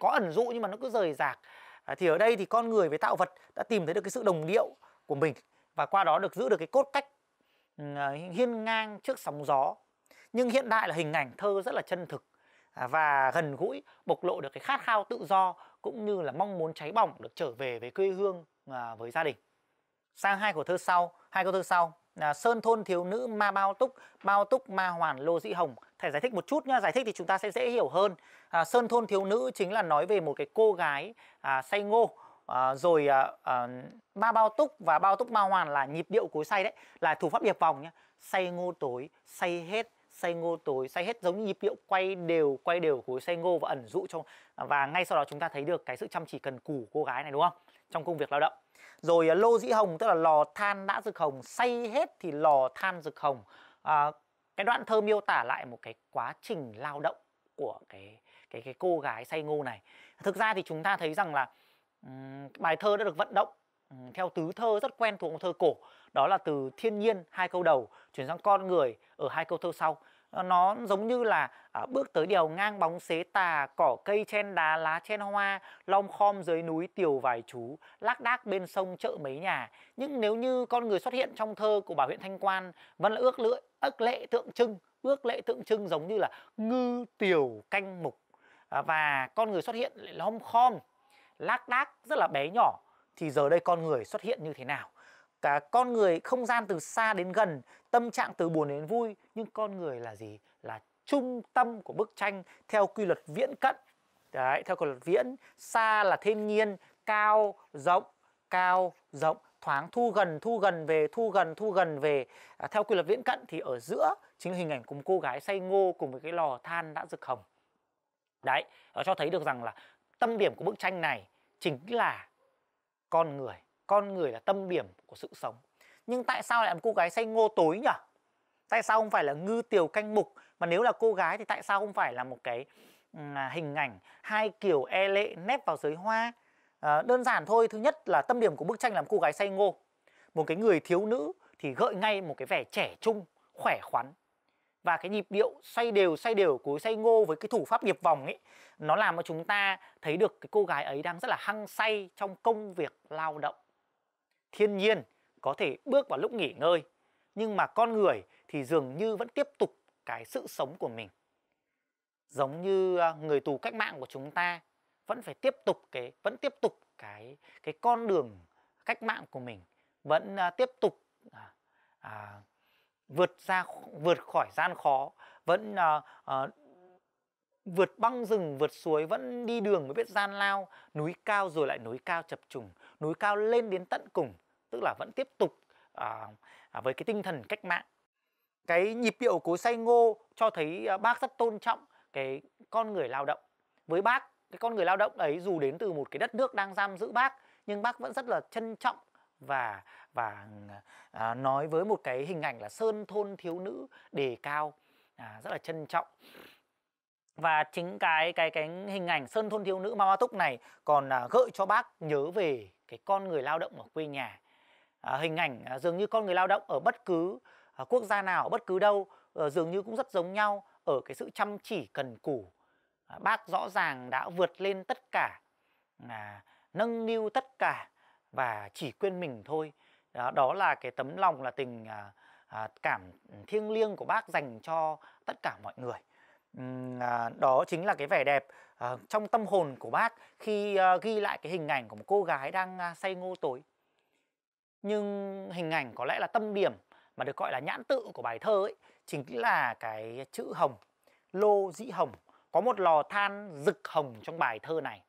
có ẩn dụ nhưng mà nó cứ rời rạc à, thì ở đây thì con người với tạo vật đã tìm thấy được cái sự đồng điệu của mình và qua đó được giữ được cái cốt cách ừ, à, hiên ngang trước sóng gió nhưng hiện đại là hình ảnh thơ rất là chân thực à, và gần gũi bộc lộ được cái khát khao tự do cũng như là mong muốn cháy bỏng được trở về với quê hương à, với gia đình. Sang hai của thơ sau, hai câu thơ sau là sơn thôn thiếu nữ ma bao túc bao túc ma hoàn lô dĩ hồng thầy giải thích một chút nhá giải thích thì chúng ta sẽ dễ hiểu hơn à, sơn thôn thiếu nữ chính là nói về một cái cô gái à, say ngô à, rồi à, à, ba bao túc và bao túc ma hoàn là nhịp điệu cối say đấy là thủ pháp điệp vòng nhé say ngô tối say hết xay ngô tối xay hết giống như nhịp điệu quay đều quay đều của xay ngô và ẩn dụ trong và ngay sau đó chúng ta thấy được cái sự chăm chỉ cần cù cô gái này đúng không trong công việc lao động rồi à, lô dĩ hồng tức là lò than đã rực hồng xay hết thì lò than rực hồng à, cái đoạn thơ miêu tả lại một cái quá trình lao động của cái cái cái cô gái say ngô này thực ra thì chúng ta thấy rằng là um, bài thơ đã được vận động um, theo tứ thơ rất quen thuộc thơ cổ đó là từ thiên nhiên hai câu đầu chuyển sang con người ở hai câu thơ sau ờ, nó giống như là à, bước tới đèo ngang bóng xế tà cỏ cây chen đá lá chen hoa long khom dưới núi tiểu vài chú lác đác bên sông chợ mấy nhà nhưng nếu như con người xuất hiện trong thơ của bà huyện thanh quan vẫn là ước lưỡi ước lệ tượng trưng ước lệ tượng trưng giống như là ngư tiểu canh mục à, và con người xuất hiện lại long khom lác đác rất là bé nhỏ thì giờ đây con người xuất hiện như thế nào cả con người không gian từ xa đến gần tâm trạng từ buồn đến vui nhưng con người là gì là trung tâm của bức tranh theo quy luật viễn cận đấy theo quy luật viễn xa là thiên nhiên cao rộng cao rộng thoáng thu gần thu gần về thu gần thu gần về à, theo quy luật viễn cận thì ở giữa chính là hình ảnh cùng cô gái say ngô cùng với cái lò than đã rực hồng đấy nó cho thấy được rằng là tâm điểm của bức tranh này chính là con người con người là tâm điểm của sự sống nhưng tại sao lại là cô gái say ngô tối nhỉ tại sao không phải là ngư tiều canh mục mà nếu là cô gái thì tại sao không phải là một cái à, hình ảnh hai kiểu e lệ nép vào giới hoa à, đơn giản thôi thứ nhất là tâm điểm của bức tranh là một cô gái say ngô một cái người thiếu nữ thì gợi ngay một cái vẻ trẻ trung khỏe khoắn và cái nhịp điệu xoay đều xoay đều của say ngô với cái thủ pháp nghiệp vòng ấy nó làm cho chúng ta thấy được cái cô gái ấy đang rất là hăng say trong công việc lao động thiên nhiên có thể bước vào lúc nghỉ ngơi nhưng mà con người thì dường như vẫn tiếp tục cái sự sống của mình giống như à, người tù cách mạng của chúng ta vẫn phải tiếp tục cái vẫn tiếp tục cái cái con đường cách mạng của mình vẫn à, tiếp tục à, à, vượt ra vượt khỏi gian khó vẫn à, à, vượt băng rừng vượt suối vẫn đi đường mới biết gian lao núi cao rồi lại núi cao chập trùng núi cao lên đến tận cùng tức là vẫn tiếp tục à, à, với cái tinh thần cách mạng cái nhịp điệu của say ngô cho thấy à, bác rất tôn trọng cái con người lao động với bác cái con người lao động ấy dù đến từ một cái đất nước đang giam giữ bác nhưng bác vẫn rất là trân trọng và và à, nói với một cái hình ảnh là sơn thôn thiếu nữ đề cao à, rất là trân trọng và chính cái cái cái hình ảnh sơn thôn thiếu nữ Mama Túc này còn à, gợi cho bác nhớ về cái con người lao động ở quê nhà À, hình ảnh à, dường như con người lao động ở bất cứ à, quốc gia nào ở bất cứ đâu ờ, dường như cũng rất giống nhau ở cái sự chăm chỉ cần cù bác rõ ràng đã vượt lên tất cả à, nâng niu tất cả và chỉ quên mình thôi đó, là cái tấm lòng là tình cảm thiêng liêng của bác dành cho tất cả mọi người đó chính là cái vẻ đẹp trong tâm hồn của bác khi ghi lại cái hình ảnh của một cô gái đang say ngô tối nhưng hình ảnh có lẽ là tâm điểm mà được gọi là nhãn tự của bài thơ ấy chính là cái chữ hồng lô dĩ hồng có một lò than rực hồng trong bài thơ này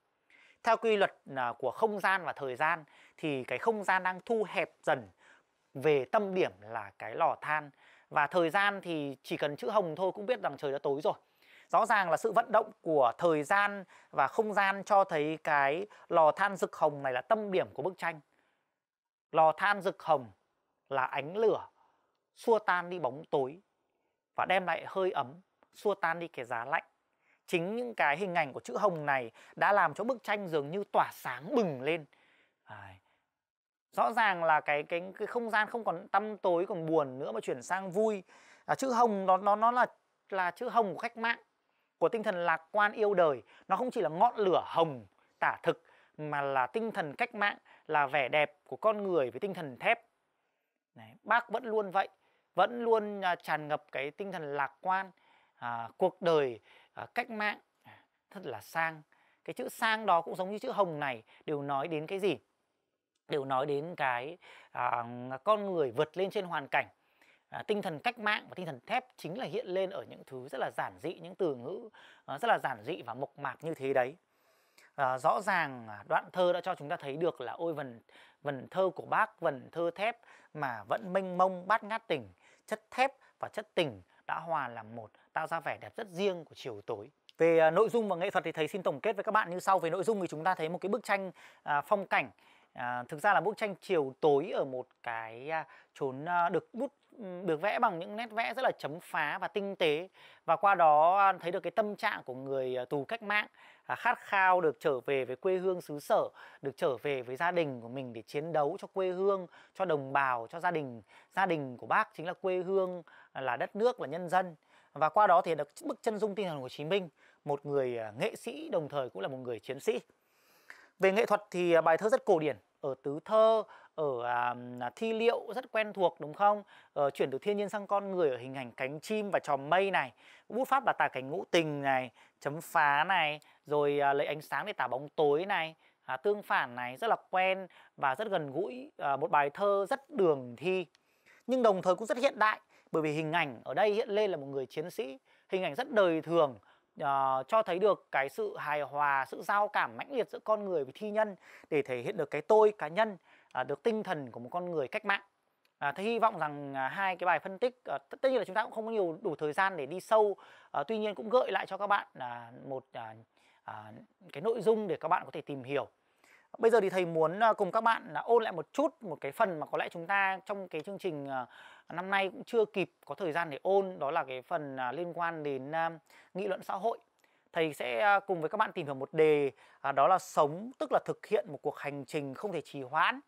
theo quy luật à, của không gian và thời gian thì cái không gian đang thu hẹp dần về tâm điểm là cái lò than và thời gian thì chỉ cần chữ hồng thôi cũng biết rằng trời đã tối rồi rõ ràng là sự vận động của thời gian và không gian cho thấy cái lò than rực hồng này là tâm điểm của bức tranh Lò than rực hồng là ánh lửa xua tan đi bóng tối và đem lại hơi ấm, xua tan đi cái giá lạnh. Chính những cái hình ảnh của chữ hồng này đã làm cho bức tranh dường như tỏa sáng bừng lên. rõ ràng là cái cái cái không gian không còn tăm tối còn buồn nữa mà chuyển sang vui. À, chữ hồng nó nó nó là là chữ hồng của cách mạng, của tinh thần lạc quan yêu đời. Nó không chỉ là ngọn lửa hồng tả thực mà là tinh thần cách mạng là vẻ đẹp của con người với tinh thần thép Đấy, bác vẫn luôn vậy vẫn luôn à, tràn ngập cái tinh thần lạc quan à, cuộc đời à, cách mạng thật à, là sang cái chữ sang đó cũng giống như chữ hồng này đều nói đến cái gì đều nói đến cái à, con người vượt lên trên hoàn cảnh à, tinh thần cách mạng và tinh thần thép chính là hiện lên ở những thứ rất là giản dị những từ ngữ à, rất là giản dị và mộc mạc như thế đấy Ờ, rõ ràng à, đoạn thơ đã cho chúng ta thấy được là ôi vần vần thơ của bác vần thơ thép mà vẫn mênh mông bát ngát tình chất thép và chất tình đã hòa làm một tạo ra vẻ đẹp rất riêng của chiều tối về à, nội dung và nghệ thuật thì thầy xin tổng kết với các bạn như sau về nội dung thì chúng ta thấy một cái bức tranh à, phong cảnh À, thực ra là bức tranh chiều tối ở một cái à, chốn à, được bút ừ, được vẽ bằng những nét vẽ rất là chấm phá và tinh tế và qua đó à, thấy được cái tâm trạng của người à, tù cách mạng khát khao được trở về với quê hương xứ sở được trở về với gia đình của mình để chiến đấu cho quê hương cho đồng bào cho gia đình gia đình của bác chính là quê hương là đất nước và nhân dân và qua đó thì được bức chân dung tinh thần của Hồ Chí Minh một người à, nghệ sĩ đồng thời cũng là một người chiến sĩ về nghệ thuật thì à, bài thơ rất cổ điển ở tứ thơ ở à, à, thi liệu rất quen thuộc đúng không ờ, chuyển từ thiên nhiên sang con người ở hình ảnh cánh chim và tròm mây này bút pháp là tà cảnh ngũ tình này chấm phá này rồi à, lấy ánh sáng để tả bóng tối này à, tương phản này rất là quen và rất gần gũi à, một bài thơ rất đường thi nhưng đồng thời cũng rất hiện đại bởi vì hình ảnh ở đây hiện lên là một người chiến sĩ hình ảnh rất đời thường uh, cho thấy được cái sự hài hòa sự giao cảm mãnh liệt giữa con người với thi nhân để thể hiện được cái tôi cá nhân uh, được tinh thần của một con người cách mạng À, uh, hy vọng rằng uh, hai cái bài phân tích uh, tất nhiên là chúng ta cũng không có nhiều đủ thời gian để đi sâu uh, tuy nhiên cũng gợi lại cho các bạn uh, một uh, à, cái nội dung để các bạn có thể tìm hiểu bây giờ thì thầy muốn à, cùng các bạn là ôn lại một chút một cái phần mà có lẽ chúng ta trong cái chương trình à, năm nay cũng chưa kịp có thời gian để ôn đó là cái phần à, liên quan đến nghị luận xã hội thầy sẽ cùng với các bạn tìm hiểu một đề đó là sống tức là thực hiện một cuộc hành trình không thể trì hoãn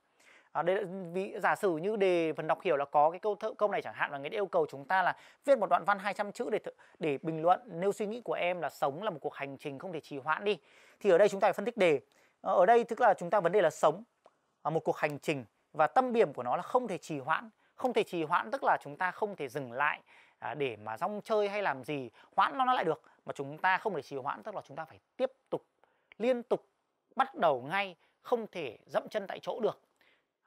à, đây là, ví giả sử như đề phần đọc hiểu là có cái câu thơ, câu này chẳng hạn là người yêu cầu chúng ta là viết một đoạn văn 200 chữ để để bình luận nêu suy nghĩ của em là sống là một cuộc hành trình không thể trì hoãn đi thì ở đây chúng ta phải phân tích đề ờ, ở đây tức là chúng ta vấn đề là sống à, một cuộc hành trình và tâm điểm của nó là không thể trì hoãn không thể trì hoãn tức là chúng ta không thể dừng lại à, để mà rong chơi hay làm gì hoãn nó nó lại được mà chúng ta không thể trì hoãn tức là chúng ta phải tiếp tục liên tục bắt đầu ngay không thể dậm chân tại chỗ được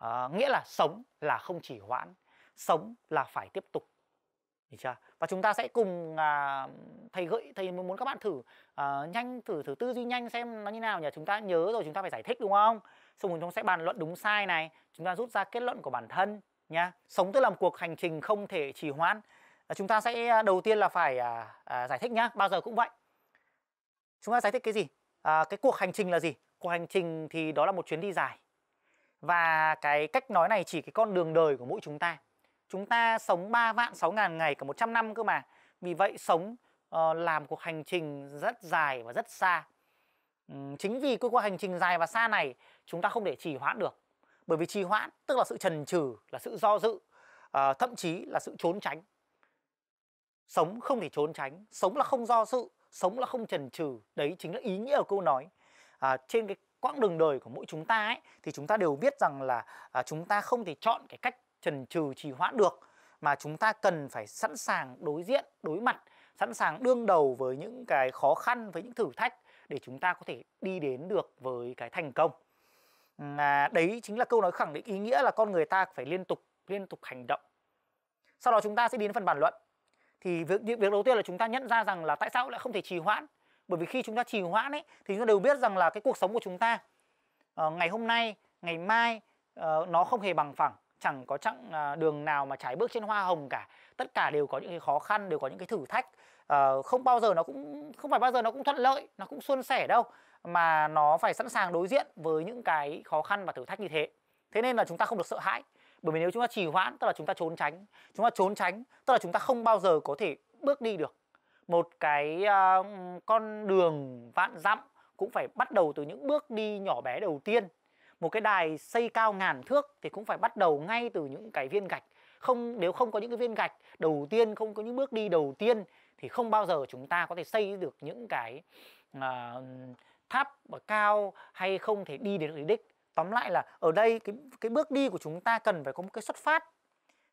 à, nghĩa là sống là không chỉ hoãn sống là phải tiếp tục được chưa? và chúng ta sẽ cùng à, thầy gợi thầy muốn các bạn thử à, nhanh thử thử tư duy nhanh xem nó như nào nhỉ chúng ta nhớ rồi chúng ta phải giải thích đúng không xong rồi chúng sẽ bàn luận đúng sai này chúng ta rút ra kết luận của bản thân nhá sống tức là một cuộc hành trình không thể trì hoãn à, chúng ta sẽ à, đầu tiên là phải à, à, giải thích nhá bao giờ cũng vậy chúng ta giải thích cái gì à, cái cuộc hành trình là gì cuộc hành trình thì đó là một chuyến đi dài và cái cách nói này chỉ cái con đường đời của mỗi chúng ta. Chúng ta sống 3 vạn 6 ngàn ngày cả 100 năm cơ mà. Vì vậy sống uh, làm cuộc hành trình rất dài và rất xa. Uhm, chính vì cuộc hành trình dài và xa này chúng ta không để trì hoãn được. Bởi vì trì hoãn tức là sự trần trừ, là sự do dự, uh, thậm chí là sự trốn tránh. Sống không thể trốn tránh, sống là không do dự sống là không trần trừ. Đấy chính là ý nghĩa của câu nói. À, trên cái quãng đường đời của mỗi chúng ta ấy thì chúng ta đều biết rằng là à, chúng ta không thể chọn cái cách trần trừ trì hoãn được mà chúng ta cần phải sẵn sàng đối diện đối mặt sẵn sàng đương đầu với những cái khó khăn với những thử thách để chúng ta có thể đi đến được với cái thành công à, đấy chính là câu nói khẳng định ý nghĩa là con người ta phải liên tục liên tục hành động sau đó chúng ta sẽ đến phần bàn luận thì việc việc đầu tiên là chúng ta nhận ra rằng là tại sao lại không thể trì hoãn bởi vì khi chúng ta trì hoãn ấy thì chúng ta đều biết rằng là cái cuộc sống của chúng ta uh, ngày hôm nay ngày mai uh, nó không hề bằng phẳng chẳng có chặng uh, đường nào mà trải bước trên hoa hồng cả tất cả đều có những cái khó khăn đều có những cái thử thách uh, không bao giờ nó cũng không phải bao giờ nó cũng thuận lợi nó cũng suôn sẻ đâu mà nó phải sẵn sàng đối diện với những cái khó khăn và thử thách như thế thế nên là chúng ta không được sợ hãi bởi vì nếu chúng ta trì hoãn tức là chúng ta trốn tránh chúng ta trốn tránh tức là chúng ta không bao giờ có thể bước đi được một cái uh, con đường vạn dặm cũng phải bắt đầu từ những bước đi nhỏ bé đầu tiên một cái đài xây cao ngàn thước thì cũng phải bắt đầu ngay từ những cái viên gạch không nếu không có những cái viên gạch đầu tiên không có những bước đi đầu tiên thì không bao giờ chúng ta có thể xây được những cái uh, tháp cao hay không thể đi đến đích tóm lại là ở đây cái cái bước đi của chúng ta cần phải có một cái xuất phát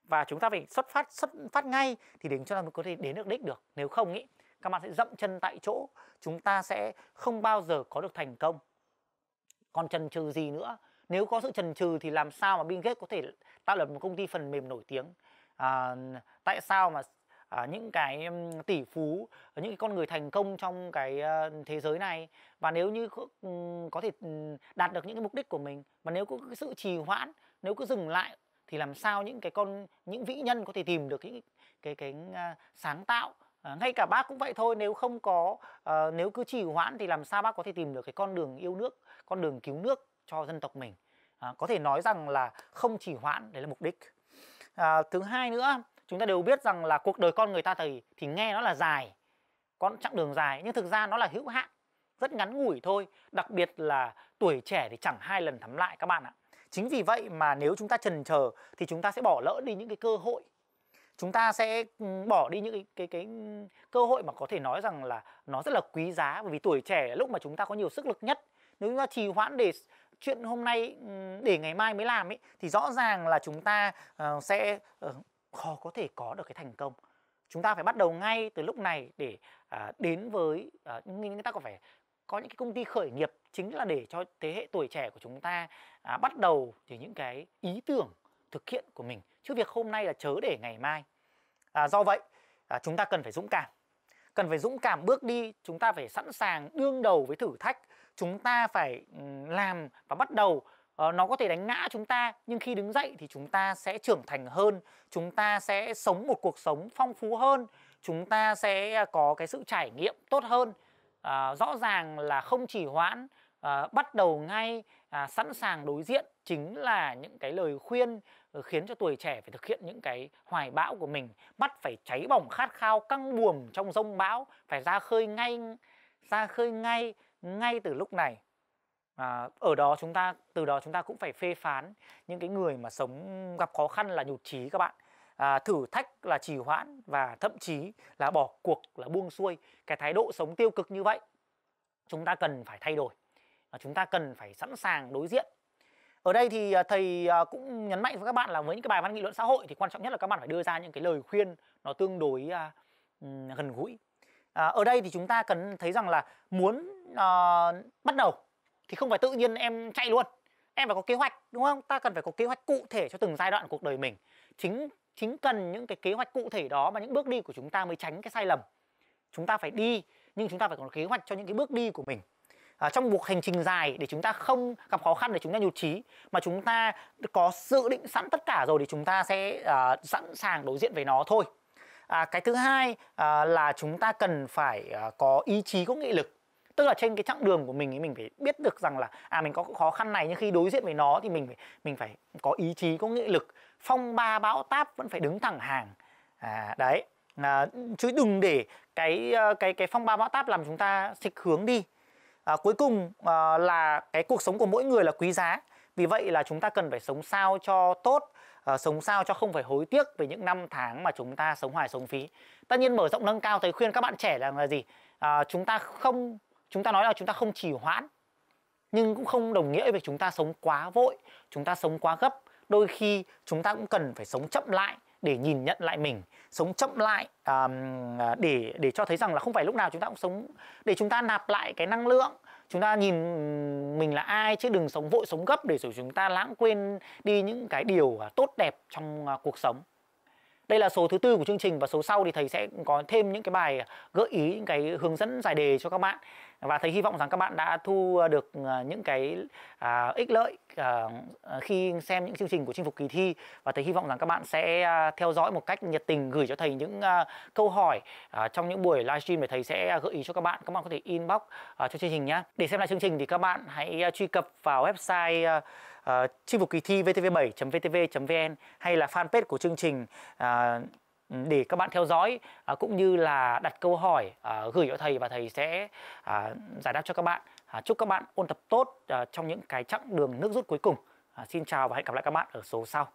và chúng ta phải xuất phát xuất phát ngay thì để chúng ta mới có thể đến được đích được nếu không ý các bạn sẽ dậm chân tại chỗ chúng ta sẽ không bao giờ có được thành công còn trần trừ gì nữa nếu có sự trần trừ thì làm sao mà Bill Gates có thể tạo lập một công ty phần mềm nổi tiếng à, tại sao mà à, những cái tỷ phú những cái con người thành công trong cái uh, thế giới này và nếu như có, um, có thể um, đạt được những cái mục đích của mình mà nếu có cái sự trì hoãn nếu cứ dừng lại thì làm sao những cái con những vĩ nhân có thể tìm được những cái cái, cái à, sáng tạo À, ngay cả bác cũng vậy thôi nếu không có uh, nếu cứ trì hoãn thì làm sao bác có thể tìm được cái con đường yêu nước con đường cứu nước cho dân tộc mình à, có thể nói rằng là không trì hoãn đấy là mục đích à, thứ hai nữa chúng ta đều biết rằng là cuộc đời con người ta thì thì nghe nó là dài con chặng đường dài nhưng thực ra nó là hữu hạn rất ngắn ngủi thôi đặc biệt là tuổi trẻ thì chẳng hai lần thắm lại các bạn ạ chính vì vậy mà nếu chúng ta trần chờ thì chúng ta sẽ bỏ lỡ đi những cái cơ hội chúng ta sẽ ừ, bỏ đi những cái, cái cái cơ hội mà có thể nói rằng là nó rất là quý giá bởi vì tuổi trẻ là lúc mà chúng ta có nhiều sức lực nhất nếu chúng ta trì hoãn để chuyện hôm nay ừ, để ngày mai mới làm ấy thì rõ ràng là chúng ta uh, sẽ uh, khó có thể có được cái thành công chúng ta phải bắt đầu ngay từ lúc này để à, đến với à, người ta còn phải có những cái công ty khởi nghiệp chính là để cho thế hệ tuổi trẻ của chúng ta à, bắt đầu từ những cái ý tưởng thực hiện của mình chứ việc hôm nay là chớ để ngày mai à, do vậy à, chúng ta cần phải dũng cảm cần phải dũng cảm bước đi chúng ta phải sẵn sàng đương đầu với thử thách chúng ta phải làm và bắt đầu à, nó có thể đánh ngã chúng ta nhưng khi đứng dậy thì chúng ta sẽ trưởng thành hơn chúng ta sẽ sống một cuộc sống phong phú hơn chúng ta sẽ có cái sự trải nghiệm tốt hơn à, rõ ràng là không chỉ hoãn à, bắt đầu ngay à, sẵn sàng đối diện chính là những cái lời khuyên ờ, khiến cho tuổi trẻ phải thực hiện những cái hoài bão của mình mắt phải cháy bỏng khát khao căng buồm trong rông bão phải ra khơi ngay ra khơi ngay ngay từ lúc này à, ở đó chúng ta từ đó chúng ta cũng phải phê phán những cái người mà sống gặp khó khăn là nhụt chí các bạn à, thử thách là trì hoãn và thậm chí là bỏ cuộc là buông xuôi cái thái độ sống tiêu cực như vậy chúng ta cần phải thay đổi à, chúng ta cần phải sẵn sàng đối diện ở đây thì à, thầy à, cũng nhấn mạnh với các bạn là với những cái bài văn nghị luận xã hội thì quan trọng nhất là các bạn phải đưa ra những cái lời khuyên nó tương đối à, gần gũi à, ở đây thì chúng ta cần thấy rằng là muốn à, bắt đầu thì không phải tự nhiên em chạy luôn em phải có kế hoạch đúng không ta cần phải có kế hoạch cụ thể cho từng giai đoạn cuộc đời mình chính chính cần những cái kế hoạch cụ thể đó mà những bước đi của chúng ta mới tránh cái sai lầm chúng ta phải đi nhưng chúng ta phải có kế hoạch cho những cái bước đi của mình à, trong cuộc hành trình dài để chúng ta không gặp khó khăn để chúng ta nhụt chí mà chúng ta có dự định sẵn tất cả rồi thì chúng ta sẽ à, sẵn sàng đối diện với nó thôi à, cái thứ hai à, là chúng ta cần phải à, có ý chí có nghị lực tức là trên cái chặng đường của mình thì mình phải biết được rằng là à mình có khó khăn này nhưng khi đối diện với nó thì mình phải mình phải có ý chí có nghị lực phong ba bão táp vẫn phải đứng thẳng hàng à, đấy à, chứ đừng để cái ờ, cái cái phong ba bão táp làm chúng ta xịch hướng đi à, cuối cùng à, là cái cuộc sống của mỗi người là quý giá vì vậy là chúng ta cần phải sống sao cho tốt à, sống sao cho không phải hối tiếc về những năm tháng mà chúng ta sống hoài sống phí tất nhiên mở rộng nâng cao tới khuyên các bạn trẻ là là gì à, chúng ta không chúng ta nói là chúng ta không trì hoãn nhưng cũng không đồng nghĩa với chúng ta sống quá vội chúng ta sống quá gấp đôi khi chúng ta cũng cần phải sống chậm lại để nhìn nhận lại mình sống chậm lại um, để để cho thấy rằng là không phải lúc nào chúng ta cũng sống để chúng ta nạp lại cái năng lượng chúng ta nhìn mình là ai chứ đừng sống vội sống gấp để rồi chúng ta lãng quên đi những cái điều à, tốt đẹp trong à, cuộc sống đây là số thứ tư của chương trình và số sau thì thầy sẽ có thêm những cái bài gợi ý những cái hướng dẫn giải đề cho các bạn và thầy hy vọng rằng các bạn đã thu được à, những cái à, ích lợi à, khi xem những chương trình của chinh phục kỳ thi và thầy hy vọng rằng các bạn sẽ à, theo dõi một cách nhiệt tình gửi cho thầy những à, câu hỏi à, trong những buổi livestream để thầy sẽ gợi ý cho các bạn các bạn có thể inbox à, cho chương trình nhé để xem lại chương trình thì các bạn hãy à, truy cập vào website à, uh, ờ, phục kỳ thi vtv7.vtv.vn hay là fanpage của chương trình uh, để các bạn theo dõi à, cũng như là đặt câu hỏi à, gửi cho thầy và thầy sẽ à, giải đáp cho các bạn. À, chúc các bạn ôn tập tốt à, trong những cái chặng đường nước rút cuối cùng. À, xin chào và hẹn gặp lại các bạn ở số sau.